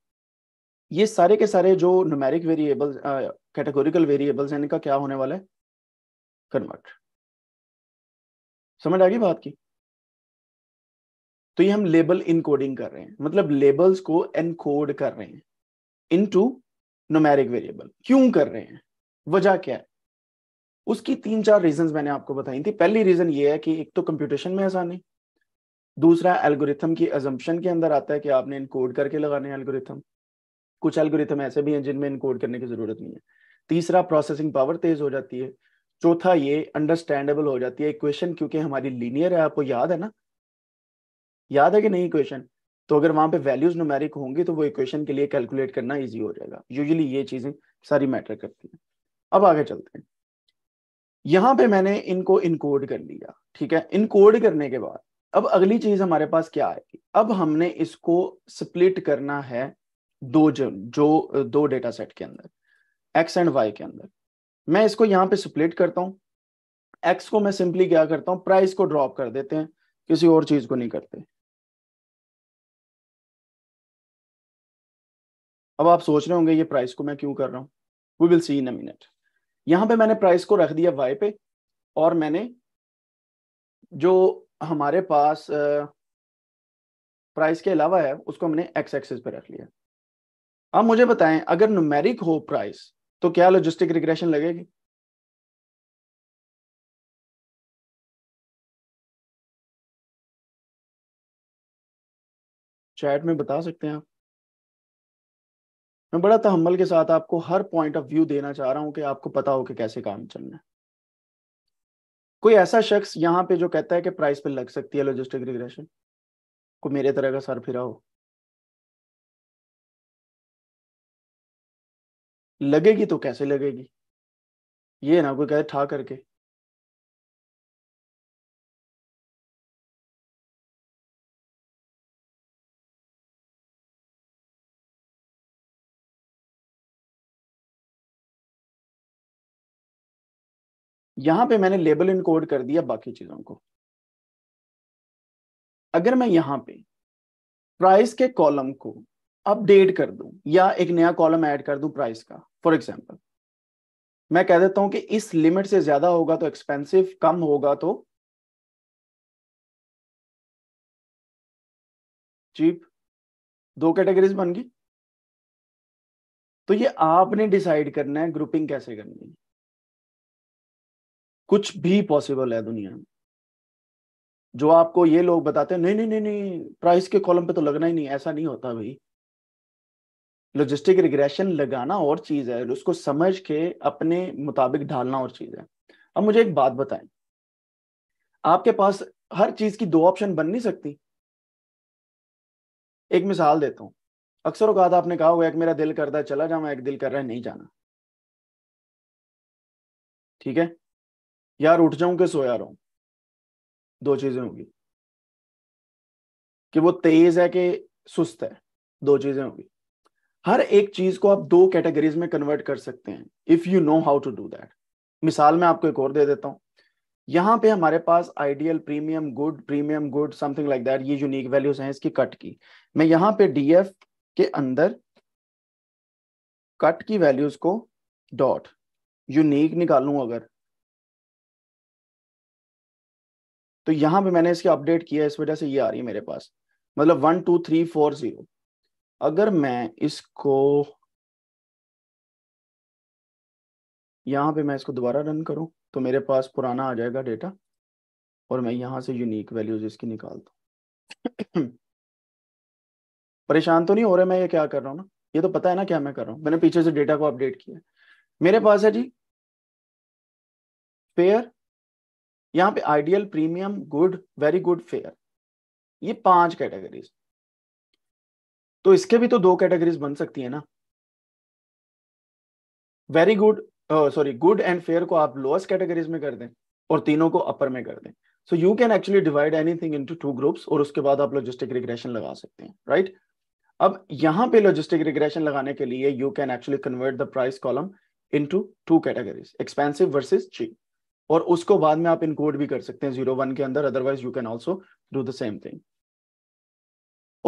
ये सारे के सारे जो न्यूमेरिक वेरिएबल्स कैटेगोरिकल वेरिएबल्स हैं इनका क्या होने वाला है कन्वर्ट समझ आ गई बात की तो ये हम लेबल इनकोडिंग कर रहे हैं मतलब लेबल्स को एनकोड कर रहे हैं इन टू नोमेरिक वेरिएबल क्यों कर रहे हैं वजह क्या है उसकी तीन चार रीजन मैंने आपको बताई थी पहली रीजन ये है कि एक तो कंप्यूटेशन में आसानी दूसरा एल्गोरिथम की एजम्पन के अंदर आता है कि आपने इनकोड करके लगाने हैं एल्गोरिथम कुछ एल्गोरिथम ऐसे भी हैं जिनमें इनकोड करने की जरूरत नहीं है तीसरा प्रोसेसिंग पावर तेज हो जाती है चौथा ये अंडरस्टैंडेबल हो जाती है इक्वेशन क्योंकि हमारी लीनियर है आपको याद है ना याद है कि नहीं इक्वेशन तो अगर वहां पे वैल्यूज नुमेरिक होंगी तो वो इक्वेशन के लिए कैलकुलेट करना इजी हो जाएगा यूजुअली ये चीजें सारी मैटर करती हैं अब आगे चलते हैं यहां पे मैंने इनको इनकोड कर लिया ठीक है इनकोड करने के बाद अब अगली चीज हमारे पास क्या आएगी अब हमने इसको स्प्लिट करना है दो जन जो दो डेटा सेट के अंदर एक्स एंड वाई के अंदर मैं इसको यहाँ पे स्प्लिट करता हूँ एक्स को मैं सिंपली क्या करता हूँ प्राइस को ड्रॉप कर देते हैं किसी और चीज को नहीं करते अब आप सोच रहे होंगे ये प्राइस को मैं क्यों कर रहा हूँ we will see in a minute यहाँ पे मैंने प्राइस को रख दिया वाई पे और मैंने जो हमारे पास प्राइस के अलावा है उसको हमने एक्स एक्सेस पे रख लिया अब मुझे बताएं अगर नुमेरिक हो प्राइस तो क्या लॉजिस्टिक रिग्रेशन लगेगी चैट में बता सकते हैं आप मैं बड़ा तहमल के साथ आपको हर पॉइंट ऑफ व्यू देना चाह रहा हूं कि आपको पता हो कि कैसे काम चलना है कोई ऐसा शख्स यहाँ पे जो कहता है कि प्राइस पे लग सकती है लॉजिस्टिक रिग्रेशन को मेरे तरह का सर फिरा हो लगेगी तो कैसे लगेगी ये ना कोई कहे ठा करके यहां पे मैंने लेबल इनकोड कर दिया बाकी चीजों को अगर मैं यहां पे प्राइस के कॉलम को अपडेट कर दूं या एक नया कॉलम ऐड कर दूं प्राइस का फॉर एग्जांपल मैं कह देता हूं कि इस लिमिट से ज्यादा होगा तो एक्सपेंसिव कम होगा तो चीप दो कैटेगरीज बन गई तो ये आपने डिसाइड करना है ग्रुपिंग कैसे करनी है कुछ भी पॉसिबल है दुनिया में जो आपको ये लोग बताते हैं नहीं नहीं नहीं नहीं प्राइस के कॉलम पे तो लगना ही नहीं ऐसा नहीं होता भाई लॉजिस्टिक रिग्रेशन लगाना और चीज है उसको समझ के अपने मुताबिक ढालना और चीज है अब मुझे एक बात बताएं आपके पास हर चीज की दो ऑप्शन बन नहीं सकती एक मिसाल देता हूं अक्सर औकात आपने कहा हुआ एक मेरा दिल करता है चला जाऊं एक दिल कर रहा है नहीं जाना ठीक है यार उठ जाऊं कि सोया रहूं दो चीजें होंगी कि वो तेज है कि सुस्त है दो चीजें होंगी हर एक चीज को आप दो कैटेगरीज में कन्वर्ट कर सकते हैं if you know how to do that मिसाल मैं आपको एक और दे देता हूं यहां पे हमारे पास ideal premium good premium good something like that ये यूनिक वैल्यूज हैं इसकी कट की मैं यहां पे डीएफ के अंदर कट की वैल्यूज को डॉट यूनिक निकालू अगर तो यहां पे मैंने इसकी अपडेट किया इस वजह से ये आ रही है मेरे पास मतलब one two three four zero अगर मैं इसको यहां पे मैं इसको दोबारा रन करूं तो मेरे पास पुराना आ जाएगा डेटा और मैं यहां से यूनिक वैल्यूज इसकी निकाल दू परेशान तो नहीं हो रहा मैं ये क्या कर रहा हूँ ना ये तो पता है ना क्या मैं कर रहा हूँ मैंने पीछे से डेटा को अपडेट किया मेरे पास है जी पेयर यहाँ पे ideal premium good very good fair ये पांच कैटेगरीज तो इसके भी तो दो कैटेगरीज बन सकती है ना very good sorry good and fair को आप लोअस्ट कैटेगरीज में कर दें और तीनों को अपर में कर दें so you can actually divide anything into two groups और उसके बाद आप लॉजिस्टिक रिग्रेशन लगा सकते हैं राइट right? अब यहाँ पे लॉजिस्टिक रिग्रेशन लगाने के लिए you can actually convert the price column into two categories expensive versus cheap और उसको बाद में आप इनकोड भी कर सकते हैं जीरो वन के अंदर otherwise you can also do the same thing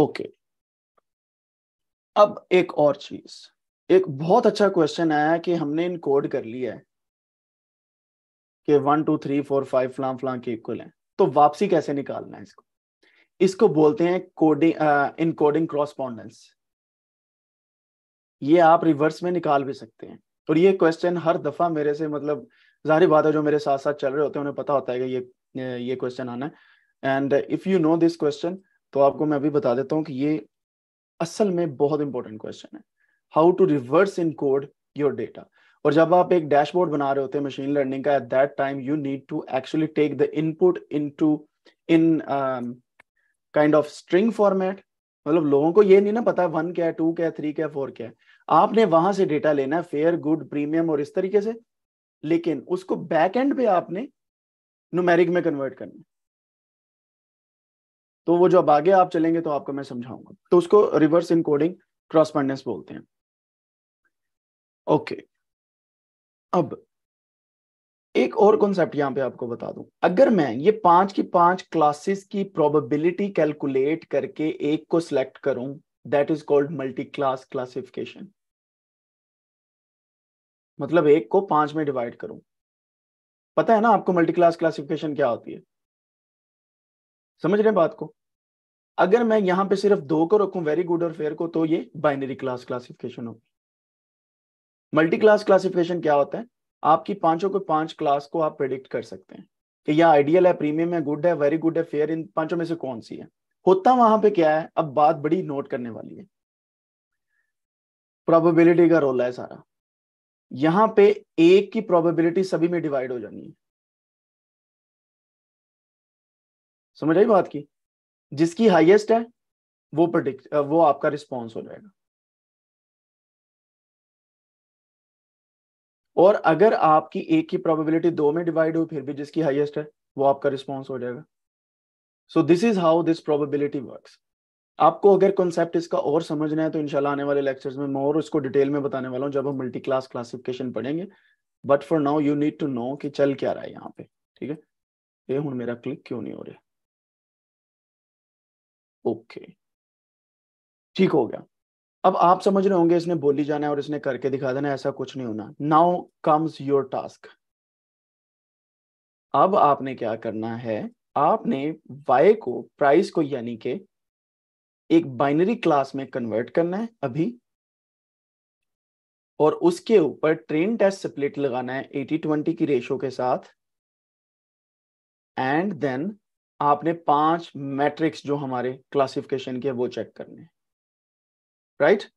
okay अब एक और चीज एक बहुत अच्छा क्वेश्चन आया कि हमने इनकोड कर लिया है कि one two three four five फ्लां फ्लां के इक्वल है तो वापसी कैसे निकालना है इसको इसको बोलते हैं कोडिंग इनकोडिंग क्रॉसपॉन्डेंस ये आप रिवर्स में निकाल भी सकते हैं और ये क्वेश्चन हर दफा मेरे से मतलब जाहिर बात है जो मेरे साथ साथ चल रहे होते हैं उन्हें पता होता है कि ये ये क्वेश्चन आना है and if you know this question तो आपको मैं अभी बता देता हूँ कि ये असल में बहुत इंपॉर्टेंट क्वेश्चन है how to reverse encode your data और जब आप एक डैशबोर्ड बना रहे होते हैं मशीन लर्निंग का at that time you need to actually take the input in to in kind of string format मतलब लोगों को ये नहीं ना पता वन क्या है टू क्या है थ्री क्या है फोर क्या है आपने वहां से डेटा लेना है फेयर गुड प्रीमियम और इस तरीके से लेकिन उसको बैक एंड पे आपने नुमेरिक में कन्वर्ट करना है तो वो जो अब आगे आप चलेंगे तो आपको मैं समझाऊंगा तो उसको रिवर्स इनकोडिंग क्रॉसपेंडेंस बोलते हैं ओके अब एक और कॉन्सेप्ट यहां पे आपको बता दूं अगर मैं ये पांच की पांच क्लासेस की प्रोबेबिलिटी कैलकुलेट करके एक को सिलेक्ट करूं that is called multi class classification मतलब एक को पांच में डिवाइड करूं पता है ना आपको मल्टी क्लास क्लासिफिकेशन क्या होती है समझ रहे हैं बात को अगर मैं यहां पे सिर्फ दो को रखूं वेरी गुड और फेयर को तो ये बाइनरी क्लास क्लासिफिकेशन होगी मल्टी क्लास क्लासिफिकेशन क्या होता है आपकी पांचों को पांच क्लास को आप प्रिडिक्ट कर सकते हैं कि यह आइडियल है प्रीमियम है गुड है वेरी गुड है फेयर इन पांचों में से कौन सी है होता वहां पे क्या है अब बात बड़ी नोट करने वाली है प्रोबेबिलिटी का रोल है सारा यहां पे एक की प्रोबेबिलिटी सभी में डिवाइड हो जानी है समझ आई बात की जिसकी हाईएस्ट है वो प्रडिक्ट वो आपका रिस्पॉन्स हो जाएगा और अगर आपकी एक की प्रोबेबिलिटी दो में डिवाइड हो फिर भी जिसकी हाईएस्ट है वो आपका रिस्पॉन्स हो जाएगा so this is how this probability works आपको अगर कॉन्सेप्ट इसका और समझना है तो इनशाला आने वाले लेक्चर्स में मैं और इसको डिटेल में बताने वाला हूँ जब हम मल्टी क्लास क्लासिफिकेशन पढ़ेंगे but for now you need to know कि चल क्या रहा है यहाँ पे ठीक है ये हूँ मेरा क्लिक क्यों नहीं हो रहा ओके ठीक हो गया अब आप समझ रहे होंगे इसने बोली जाना है और इसने करके दिखा देना ऐसा कुछ नहीं होना नाउ कम्स योर टास्क अब आपने क्या करना है आपने वाई को प्राइस को यानी के एक बाइनरी क्लास में कन्वर्ट करना है अभी और उसके ऊपर ट्रेन टेस्ट स्प्लिट लगाना है एटी ट्वेंटी की रेशो के साथ एंड देन आपने पांच मैट्रिक्स जो हमारे क्लासिफिकेशन के वो चेक करने राइट right?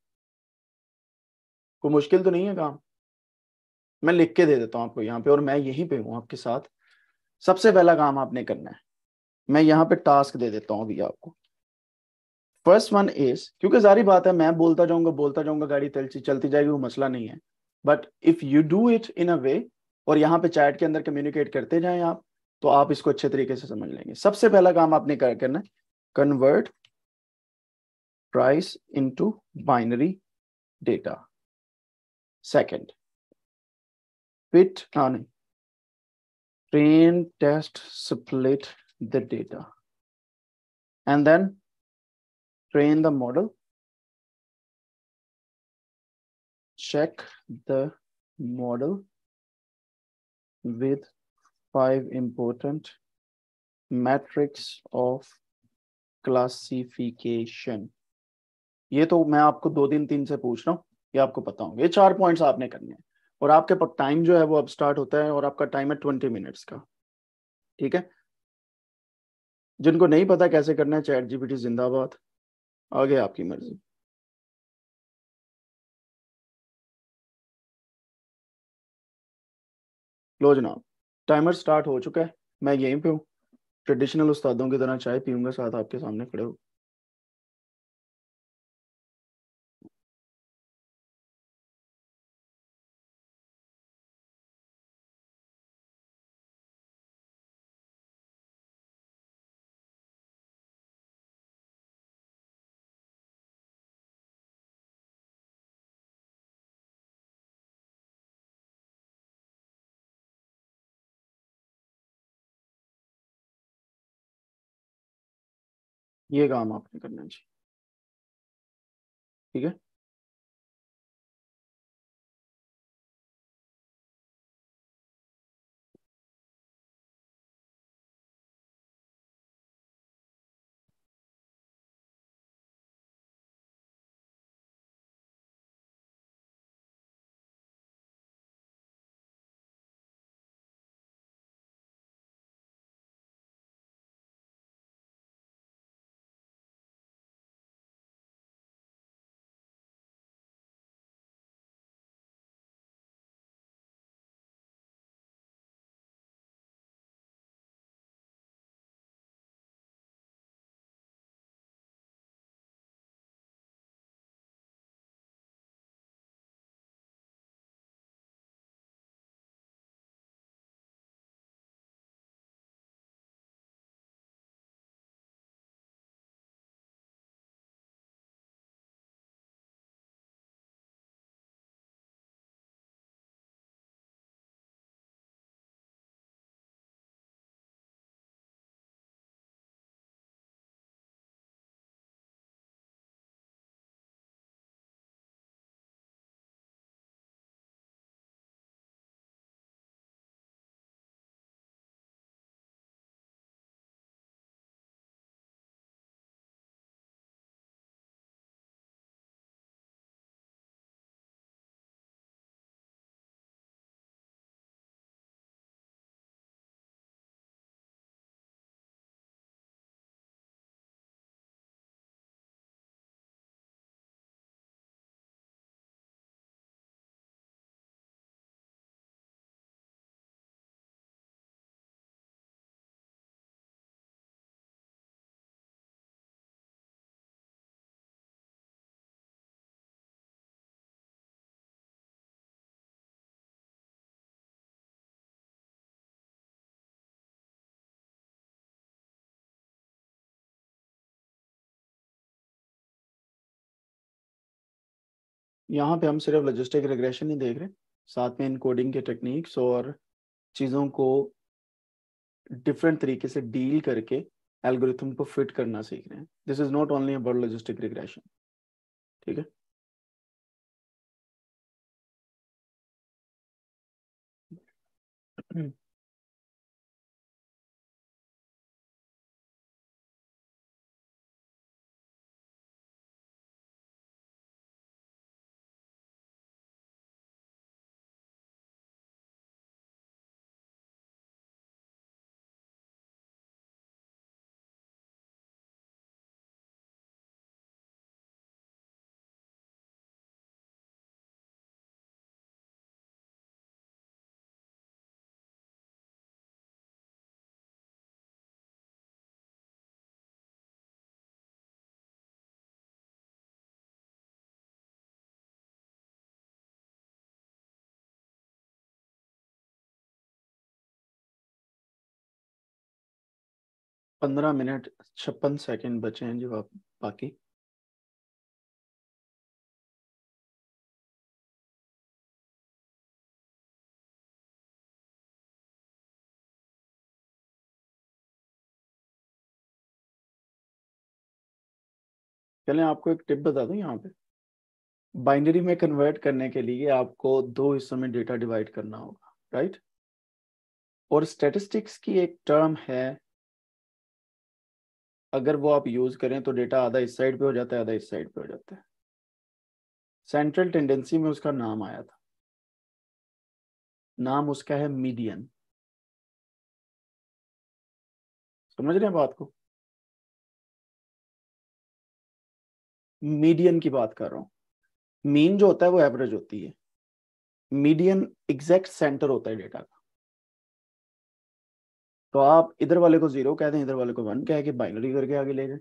कोई मुश्किल तो नहीं है काम मैं लिख के दे देता हूं आपको यहां पे और मैं यहीं पे हूं आपके साथ सबसे पहला काम आपने करना है मैं यहां पे टास्क दे देता हूं अभी आपको फर्स्ट वन इज क्योंकि सारी बात है मैं बोलता जाऊंगा बोलता जाऊंगा गाड़ी तेल चलती जाएगी वो मसला नहीं है but if you do it in a way और यहाँ पे चैट के अंदर कम्युनिकेट करते जाएं आप तो आप इसको अच्छे तरीके से समझ लेंगे सबसे पहला काम आपने करना है convert price into binary data Second, pit train test split the data and then train the model, check the model with five important metrics of classification. ये तो मैं आपको दो दिन तीन से पूछ रहा हूँ ये आपको पता होंगे ये चार पॉइंट्स आपने करने हैं और आपके टाइम जो है वो अब स्टार्ट होता है और आपका टाइम है ट्वेंटी मिनट्स का ठीक है जिनको नहीं पता कैसे करना है चैट जीपीटी जिंदाबाद आगे आपकी मर्जी लो जनाब टाइमर स्टार्ट हो चुका है मैं यहीं पे हूँ ट्रेडिशनल उस्तादों की तरह चाय पीऊंगा साथ आपके सामने खड़े हो ये काम आपने करना है जी ठीक है यहाँ पे हम सिर्फ लॉजिस्टिक रिग्रेशन ही देख रहे साथ में इनकोडिंग के टेक्निक्स और चीज़ों को डिफरेंट तरीके से डील करके एल्गोरिथम को फिट करना सीख रहे हैं this is not only about logistic regression ठीक है पंद्रह मिनट छप्पन सेकंड बचे हैं आप बाकी चले आपको एक टिप बता दूं यहाँ पे बाइनरी में कन्वर्ट करने के लिए आपको दो हिस्सों में डेटा डिवाइड करना होगा राइट और स्टेटिस्टिक्स की एक टर्म है अगर वो आप यूज करें तो डेटा आधा इस साइड पे हो जाता है आधा इस साइड पे हो जाता है सेंट्रल टेंडेंसी में उसका नाम आया था नाम उसका है मीडियन समझ रहे हैं बात को मीडियन की बात कर रहा हूं मीन जो होता है वो एवरेज होती है मीडियन एग्जैक्ट सेंटर होता है डेटा का तो आप इधर वाले को जीरो कह दें इधर वाले को वन कह के बाइनरी करके आगे ले जाए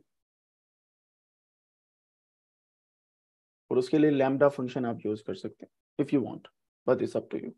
और उसके लिए लैमडा फंक्शन आप यूज कर सकते हैं if you want but is अपू यू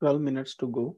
12 minutes to go.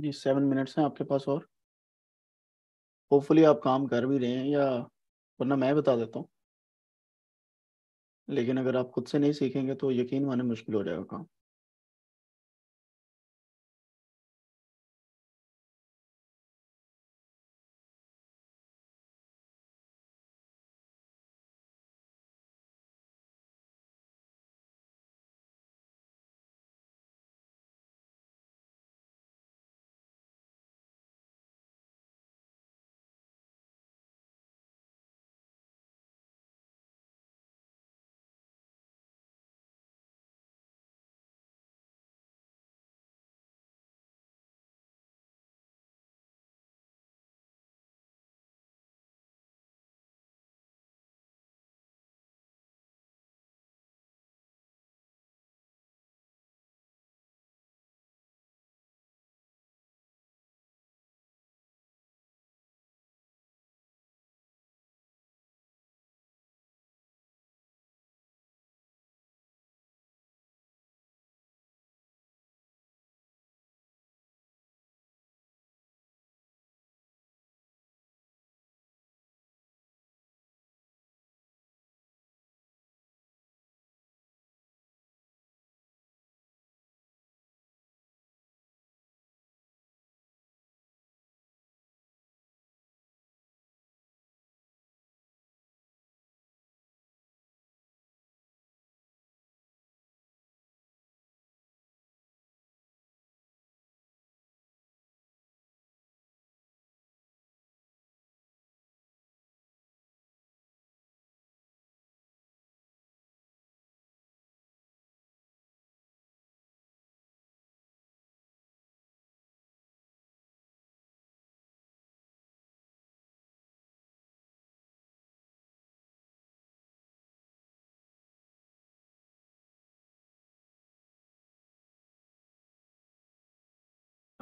जी सेवन मिनट्स हैं आपके पास और होपफुली आप काम कर भी रहे हैं या वरना मैं बता देता हूँ लेकिन अगर आप खुद से नहीं सीखेंगे तो यकीन माने मुश्किल हो जाएगा काम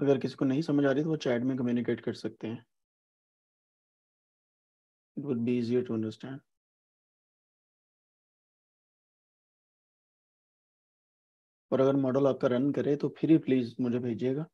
अगर किसी को नहीं समझ आ रही तो वो चैट में कम्युनिकेट कर सकते हैं it would be easier to understand और अगर मॉडल आपका रन करे तो फिर ही प्लीज मुझे भेजिएगा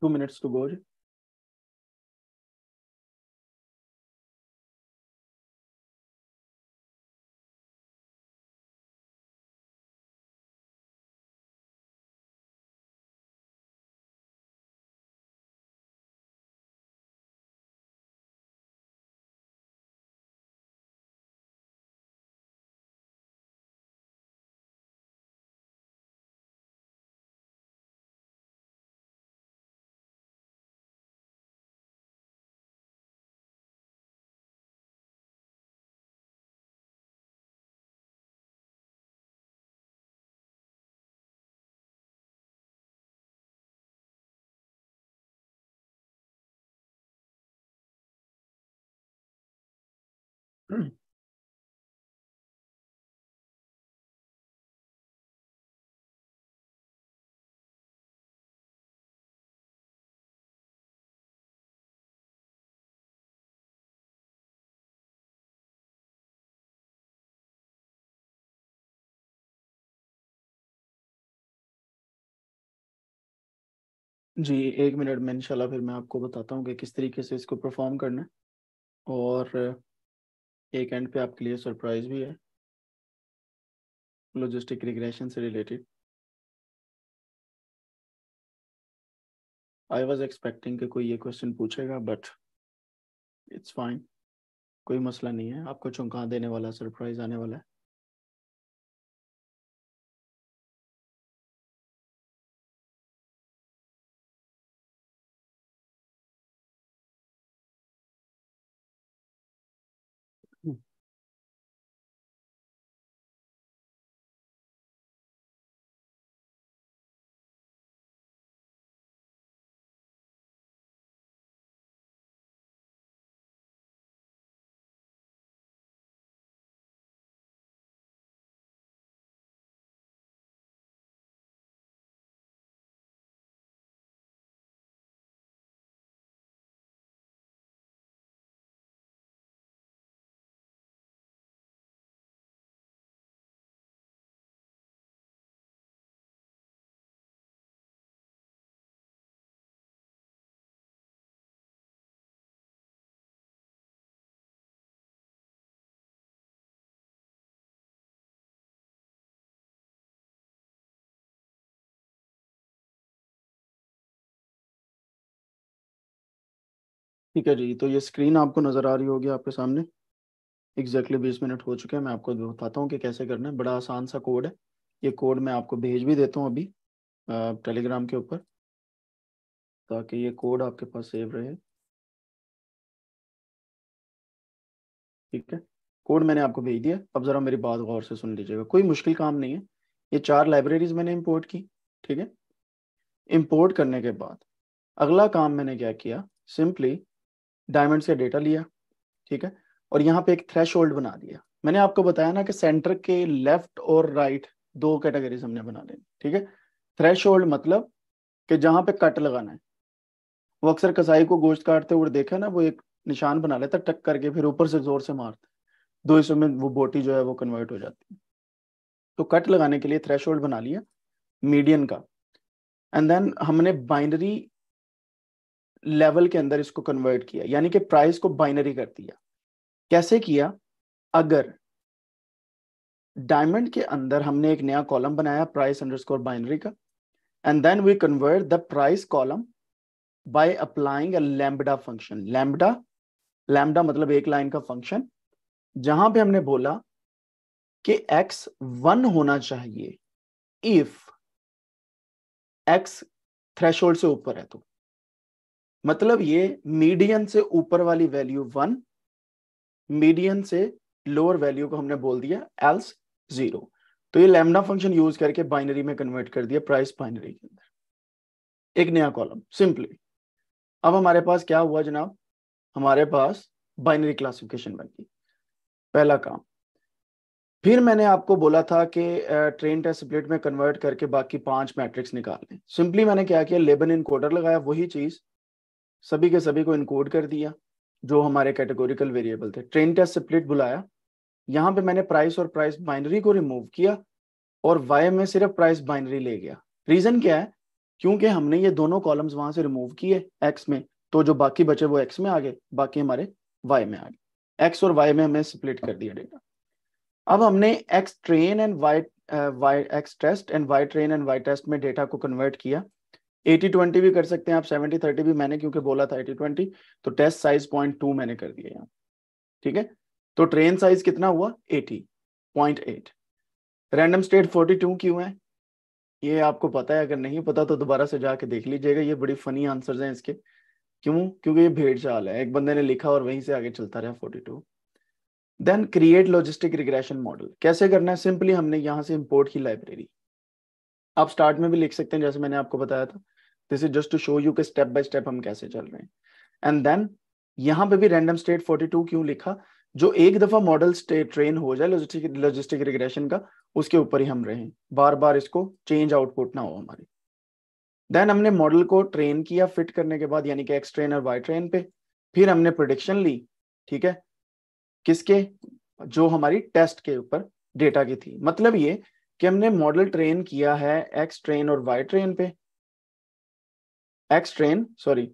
two minutes to go. जी, एक मिनट में इंशाल्लाह फिर मैं आपको बताता हूँ कि किस तरीके से इसको परफ़ॉर्म करना है और एक एंड पे आपके लिए सरप्राइज भी है लॉजिस्टिक रिग्रेशन से रिलेटेड आई वॉज एक्सपेक्टिंग कि कोई ये क्वेश्चन पूछेगा बट इट्स फाइन कोई मसला नहीं है आपको चौंका देने वाला सरप्राइज आने वाला है ठीक है जी तो ये स्क्रीन आपको नज़र आ रही होगी आपके सामने एग्जैक्टली बीस मिनट हो चुके हैं मैं आपको बताता हूँ कि कैसे करना है बड़ा आसान सा कोड है ये कोड मैं आपको भेज भी देता हूँ अभी टेलीग्राम के ऊपर ताकि ये कोड आपके पास सेव रहे ठीक है कोड मैंने आपको भेज दिया अब ज़रा मेरी बात गौर से सुन लीजिएगा कोई मुश्किल काम नहीं है ये चार लाइब्रेरीज मैंने इम्पोर्ट की ठीक है इम्पोर्ट करने के बाद अगला काम मैंने क्या किया सिंपली डायमंड से डेटा लिया ठीक है और यहाँ पे एक थ्रेश बना दिया मैंने आपको बताया ना कि सेंटर के लेफ्ट और राइट दो कैटेगरीज हमने बना लेनी ठीक है थ्रेश मतलब कि जहां पे कट लगाना है वो अक्सर कसाई को गोश्त काटते हुए देखा ना वो एक निशान बना लेता टक करके फिर ऊपर से जोर से मारता दो हिस्सों में वो बोटी जो है वो कन्वर्ट हो जाती है तो कट लगाने के लिए थ्रेश बना लिया मीडियन का एंड देन हमने बाइनरी लेवल के अंदर इसको कन्वर्ट किया यानी कि प्राइस को बाइनरी कर दिया कैसे किया अगर डायमंड के अंदर हमने एक नया कॉलम बनाया प्राइस अंडरस्कोर बाइनरी का and then we convert the price column by applying a lambda function lambda lambda मतलब एक लाइन का फंक्शन जहां पे हमने बोला कि एक्स वन होना चाहिए इफ एक्स थ्रेशोल्ड से ऊपर है तो मतलब ये मीडियन से ऊपर वाली वैल्यू वन मीडियन से लोअर वैल्यू को हमने बोल दिया एल्स जीरो तो ये लैमडा फंक्शन यूज करके बाइनरी में कन्वर्ट कर दिया प्राइस बाइनरी के अंदर एक नया कॉलम सिंपली अब हमारे पास क्या हुआ जनाब हमारे पास बाइनरी क्लासिफिकेशन बन गई पहला काम फिर मैंने आपको बोला था कि ट्रेन टेस्ट में कन्वर्ट करके बाकी पांच मैट्रिक्स निकाल लें सिंपली मैंने क्या किया लेबन इन कोडर लगाया वही चीज सभी के सभी को इनकोड कर दिया जो हमारे कैटेगोरिकल वेरिएबल थे ट्रेन टेस्ट सेपरेट बुलाया यहाँ पे मैंने प्राइस और प्राइस बाइनरी को रिमूव किया और वाई में सिर्फ प्राइस बाइनरी ले गया रीजन क्या है क्योंकि हमने ये दोनों कॉलम्स वहां से रिमूव किए एक्स में तो जो बाकी बचे वो एक्स में आ गए बाकी हमारे वाई में आ गए एक्स और वाई में हमें स्प्लिट कर दिया डेटा अब हमने X train and Y Y X test and Y train and Y test में डेटा को कन्वर्ट किया एटी ट्वेंटी भी कर सकते हैं आप सेवेंटी थर्टी भी मैंने क्योंकि बोला था एटी ट्वेंटी तो टेस्ट साइज पॉइंट टू मैंने कर दिया यहाँ ठीक है तो ट्रेन साइज कितना हुआ eighty point eight random state forty two क्यों है ये आपको पता है अगर नहीं पता तो दोबारा से जाके देख लीजिएगा ये बड़ी फनी आंसर हैं इसके क्यों क्योंकि ये भेड़ चाल है एक बंदे ने लिखा और वहीं से आगे चलता रहा forty two then create logistic regression model कैसे करना है सिंपली हमने यहाँ से इम्पोर्ट की लाइब्रेरी आप स्टार्ट में भी लिख सकते हैं जैसे मैंने आपको बताया था this is just to show you के स्टेप बाय स्टेप हम कैसे चल रहे हैं एंड देन यहाँ पे भी रैंडम स्टेट 42 क्यों लिखा जो एक दफा मॉडल स्टेट ट्रेन हो जाए लॉजिस्टिक लॉजिस्टिक रिग्रेशन का उसके ऊपर ही हम रहे बार बार इसको चेंज आउटपुट ना हो हमारे देन हमने मॉडल को ट्रेन किया फिट करने के बाद यानी कि एक्स ट्रेन और वाई ट्रेन पे फिर हमने प्रोडिक्शन ली ठीक है किसके जो हमारी टेस्ट के ऊपर डेटा की थी मतलब ये कि हमने मॉडल ट्रेन किया है एक्स ट्रेन और वाई ट्रेन पे एक्स ट्रेन सॉरी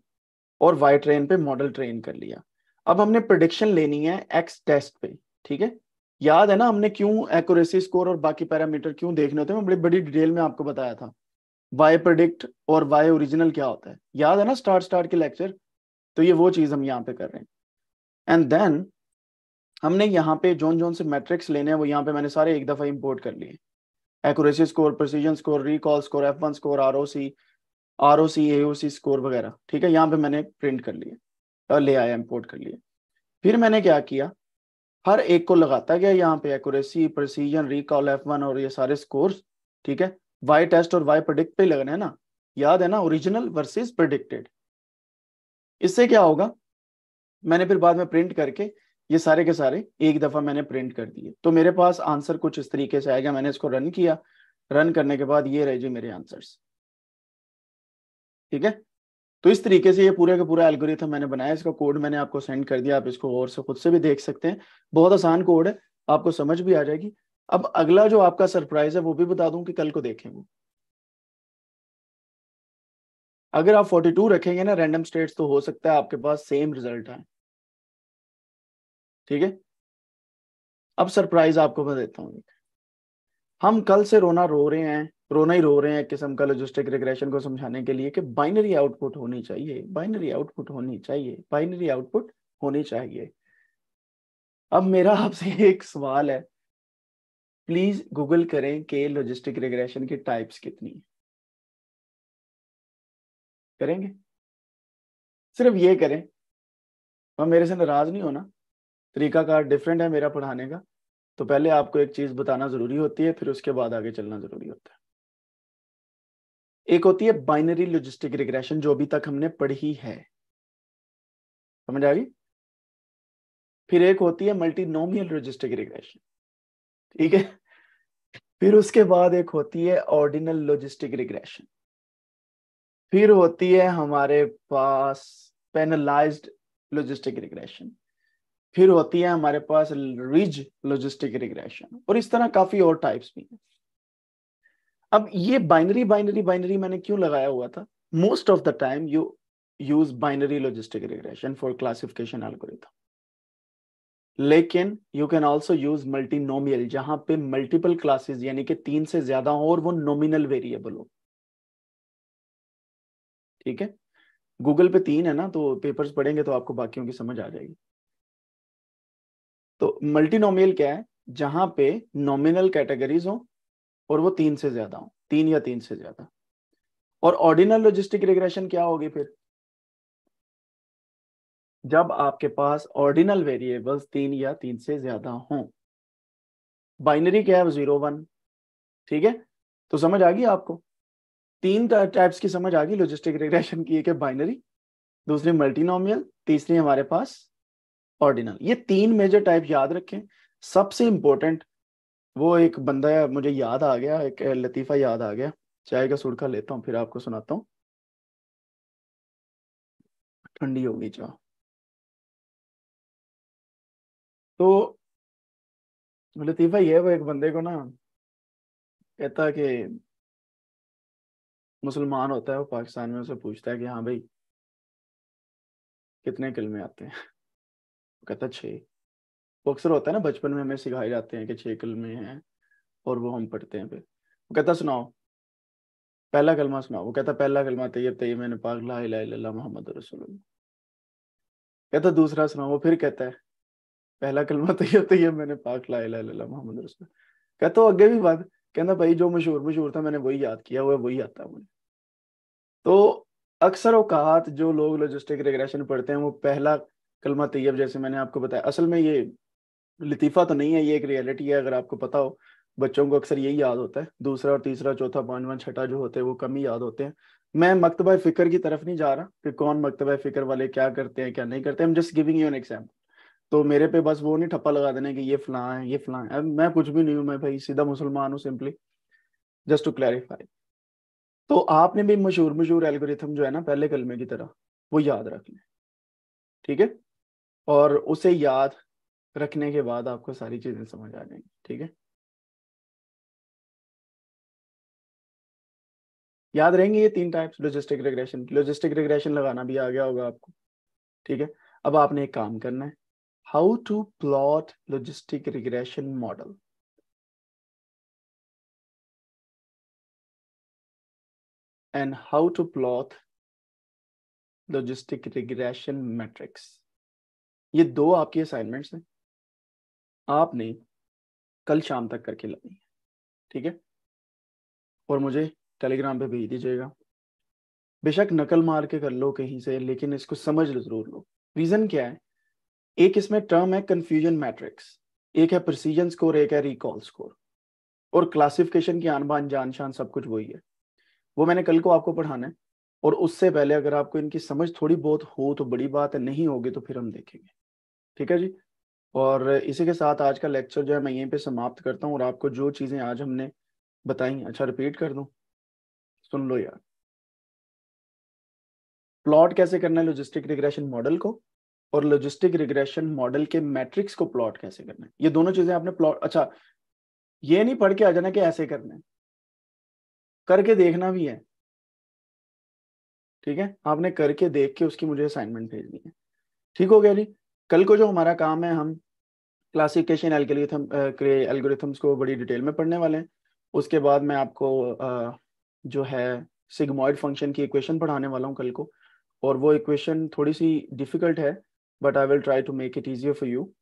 और वाई ट्रेन पे मॉडल ट्रेन कर लिया अब हमने प्रडिक्शन लेनी है एक्स टेस्ट पे ठीक है याद है ना हमने क्यों एक्यूरेसी स्कोर और बाकी पैरामीटर क्यों देखने होते हैं बड़ी बड़ी डिटेल में आपको बताया था वाई प्रडिक्ट और वाई ओरिजिनल क्या होता है याद है ना स्टार्ट स्टार्ट के लेक्चर तो ये वो चीज हम यहाँ पे कर रहे हैं एंड देन हमने यहाँ पे जोन जोन से मैट्रिक्स लेने हैं वो यहाँ पे मैंने सारे एक दफा इम्पोर्ट कर लिए accuracy score precision score recall score F one score R O C R O C A O C score वगैरह ठीक है यहाँ पे मैंने प्रिंट कर लिया ले आया इम्पोर्ट कर लिए फिर मैंने क्या किया हर एक को लगाता गया यहाँ पे accuracy precision recall F one और ये सारे स्कोर्स ठीक है वाई टेस्ट और वाई प्रोडिक्ट पे लगने ना याद है ना ओरिजिनल वर्सेस प्रिडिक्टेड इससे क्या होगा मैंने फिर बाद में प्रिंट करके ये सारे के सारे एक दफा मैंने प्रिंट कर दिए तो मेरे पास आंसर कुछ इस तरीके से आएगा मैंने इसको रन किया रन करने के बाद ये रहे जी मेरे आंसर्स ठीक है तो इस तरीके से ये पूरे का पूरा एल्गोरिथम मैंने बनाया इसका कोड मैंने आपको सेंड कर दिया आप इसको और से खुद से भी देख सकते हैं बहुत आसान कोड है आपको समझ भी आ जाएगी अब अगला जो आपका सरप्राइज है वो भी बता दूं कि कल को देखेंगे अगर आप 42 रखेंगे ना रैंडम स्टेट्स तो हो सकता है आपके पास सेम रिजल्ट आए ठीक है अब सरप्राइज आपको मैं देता हूँ हम कल से रोना रो रहे हैं रोना ही रो रहे हैं किसम किस्म का लॉजिस्टिक रिग्रेशन को समझाने के लिए कि बाइनरी आउटपुट होनी चाहिए बाइनरी आउटपुट होनी चाहिए बाइनरी आउटपुट होनी चाहिए अब मेरा आपसे एक सवाल है प्लीज गूगल करें कि लॉजिस्टिक रिग्रेशन की टाइप्स कितनी है करेंगे सिर्फ ये करें और मेरे से नाराज नहीं होना कार डिफरेंट है मेरा पढ़ाने का तो पहले आपको एक चीज बताना जरूरी होती है फिर उसके बाद आगे चलना जरूरी होता है एक होती है बाइनरी लॉजिस्टिक रिग्रेशन जो अभी तक हमने पढ़ी है समझ आ गई फिर एक होती है मल्टीनोमियल लॉजिस्टिक रिग्रेशन ठीक है फिर उसके बाद एक होती है ऑर्डिनल लॉजिस्टिक रिग्रेशन फिर होती है हमारे पास पेनलाइज्ड लॉजिस्टिक रिग्रेशन फिर होती है हमारे पास रिज लॉजिस्टिक रिग्रेशन और इस तरह काफी और टाइप्स भी हैं अब ये बाइनरी बाइनरी बाइनरी मैंने क्यों लगाया हुआ था most of the time you use binary logistic regression for classification algorithm लेकिन you can also use multinomial जहां पे मल्टीपल क्लासेस यानी कि तीन से ज्यादा हो और वो नोमिनल वेरिएबल हो ठीक है गूगल पे तीन है ना तो पेपर्स पढ़ेंगे तो आपको बाकियों की समझ आ जाएगी तो मल्टीनोमियल क्या है जहां पे नॉमिनल कैटेगरीज हो और वो तीन से ज्यादा हो तीन या तीन से ज्यादा और ऑर्डिनल लॉजिस्टिक रिग्रेशन क्या होगी फिर जब आपके पास ऑर्डिनल वेरिएबल्स तीन या तीन से ज्यादा हो बाइनरी क्या है जीरो वन ठीक है तो समझ आ गई आपको तीन टाइप्स की समझ आ गई लॉजिस्टिक रिग्रेशन की एक है बाइनरी दूसरी मल्टीनोमियल तीसरी हमारे पास ऑर्डिनल ये तीन मेजर टाइप याद रखें सबसे इम्पोर्टेंट वो एक बंदा है मुझे याद आ गया एक लतीफ़ा याद आ गया चाय का सुड़का लेता हूँ फिर आपको सुनाता हूँ ठंडी होगी चाह तो लतीफ़ा ये वो एक बंदे को ना कहता कि मुसलमान होता है वो पाकिस्तान में उसे पूछता है कि हाँ भाई कितने में आते हैं कहता छे वो अक्सर होता है ना बचपन में हमें सिखाए जाते हैं कि छः कलमे हैं और वो हम पढ़ते हैं फिर वो कहता सुनाओ पहला कलमा सुनाओ वो कहता पहला कलमा तैयब तो तैयब तो मैंने पाक ला मोहम्मद रसूल कहता दूसरा सुनाओ वो फिर कहता है पहला कलमा तैयब तो तैयब मैंने पाक ला इला मोहम्मद रसूल कहता वो अगे भी बात कहना भाई जो मशहूर मशहूर था मैंने वही याद किया हुआ वही आता मुझे तो अक्सर औकात जो लोग लॉजिस्टिक रेग्रेशन पढ़ते हैं वो पहला कलमा तैयब जैसे मैंने आपको बताया असल में ये लतीफ़ा तो नहीं है ये एक रियलिटी है अगर आपको पता हो बच्चों को अक्सर यही याद होता है दूसरा और तीसरा चौथा पांचवा छठा जो होते हैं वो कम ही याद होते हैं मैं मकतबा फ़िक्र की तरफ नहीं जा रहा कि कौन मकतबा फ़िक्र वाले क्या करते हैं क्या नहीं करते हम just giving you an example तो मेरे पे बस वो नहीं ठप्पा लगा देने कि ये फलां है ये फलां है मैं कुछ भी नहीं हूँ मैं भाई सीधा मुसलमान हूँ सिंपली जस्ट टू क्लैरिफाई तो आपने भी मशहूर मशहूर एल्गोरिथम जो है ना पहले कलमे की तरह वो याद रख लें ठीक है और उसे याद रखने के बाद आपको सारी चीजें समझ आ जाएंगी ठीक है याद रहेंगे ये तीन types logistic regression logistic regression लगाना भी आ गया होगा आपको ठीक है अब आपने एक काम करना है how to plot logistic regression model and how to plot logistic regression matrix ये दो आपकी असाइनमेंट्स हैं आपने कल शाम तक करके लानी है ठीक है और मुझे टेलीग्राम पे भेज दीजिएगा बेशक नकल मार के कर लो कहीं से लेकिन इसको समझ लो जरूर लो रीजन क्या है एक इसमें टर्म है कंफ्यूजन मैट्रिक्स एक है प्रोसीजन स्कोर एक है रिकॉल स्कोर और क्लासिफिकेशन की आन बान जान शान सब कुछ वही है वो मैंने कल को आपको पढ़ाना है और उससे पहले अगर आपको इनकी समझ थोड़ी बहुत हो तो बड़ी बात है नहीं होगी तो फिर हम देखेंगे ठीक है जी और इसी के साथ आज का लेक्चर जो है मैं यहीं पे समाप्त करता हूँ और आपको जो चीज़ें आज हमने बताई अच्छा रिपीट कर दू सुन लो यार प्लॉट कैसे करना है लॉजिस्टिक रिग्रेशन मॉडल को और लॉजिस्टिक रिग्रेशन मॉडल के मैट्रिक्स को प्लॉट कैसे करना है ये दोनों चीजें आपने प्लॉट अच्छा ये नहीं पढ़ के आ जाना कि ऐसे करना है करके देखना भी है ठीक है आपने करके देख के उसकी मुझे असाइनमेंट भेजनी है ठीक हो गया जी कल को जो हमारा काम है हम क्लासिफिकेशन एल्गोरिथम के एल्गोरिथम्स को बड़ी डिटेल में पढ़ने वाले हैं उसके बाद मैं आपको uh, जो है सिग्मोइड फंक्शन की इक्वेशन पढ़ाने वाला हूँ कल को और वो इक्वेशन थोड़ी सी डिफ़िकल्ट है but I will try to make it easier for you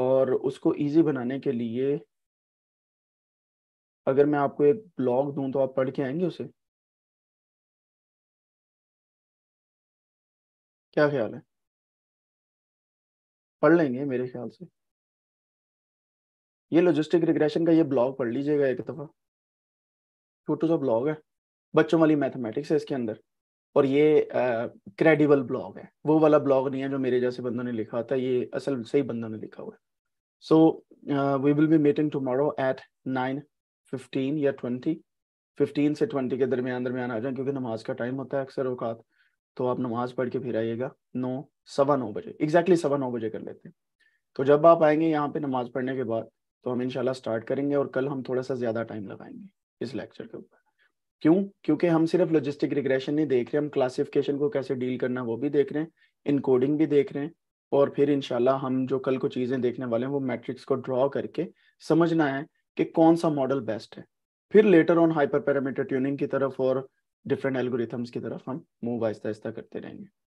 और उसको ईजी बनाने के लिए अगर मैं आपको एक ब्लॉग दूँ तो आप पढ़ के आएंगे उसे क्या ख्याल है पढ़ लेंगे मेरे ख्याल से ये लॉजिस्टिक रिग्रेशन का ये ब्लॉग पढ़ लीजिएगा एक दफ़ा छोटो सा ब्लॉग है बच्चों वाली मैथमेटिक्स है इसके अंदर और ये क्रेडिबल ब्लॉग है वो वाला ब्लॉग नहीं है जो मेरे जैसे बंदों ने लिखा था ये असल सही बंदों ने लिखा हुआ है so we will be meeting tomorrow at nine fifteen या ट्वेंटी फिफ्टीन से ट्वेंटी के दरमियान दरमियान आ जाए क्योंकि नमाज का टाइम होता है अक्सर अवकात तो आप नमाज पढ़ के फिर आइएगा नौ सवा नौ बजे एग्जैक्टली सवा नौ बजे कर लेते हैं तो जब आप आएंगे यहाँ पे नमाज पढ़ने के बाद तो हम इनशाला स्टार्ट करेंगे और कल हम थोड़ा सा ज्यादा टाइम लगाएंगे इस लेक्चर के ऊपर क्यों क्योंकि हम सिर्फ लॉजिस्टिक रिग्रेशन नहीं देख रहे हम क्लासिफिकेशन को कैसे डील करना वो भी देख रहे हैं इनकोडिंग भी देख रहे हैं और फिर इनशाला हम जो कल को चीज़ें देखने वाले हैं वो मैट्रिक्स को ड्रॉ करके समझना है कि कौन सा मॉडल बेस्ट है फिर later on hyper parameter tuning की तरफ और डिफरेंट एल्गोरिथम्स की तरफ हम मूव आहिस्ता आहिस्ता करते रहेंगे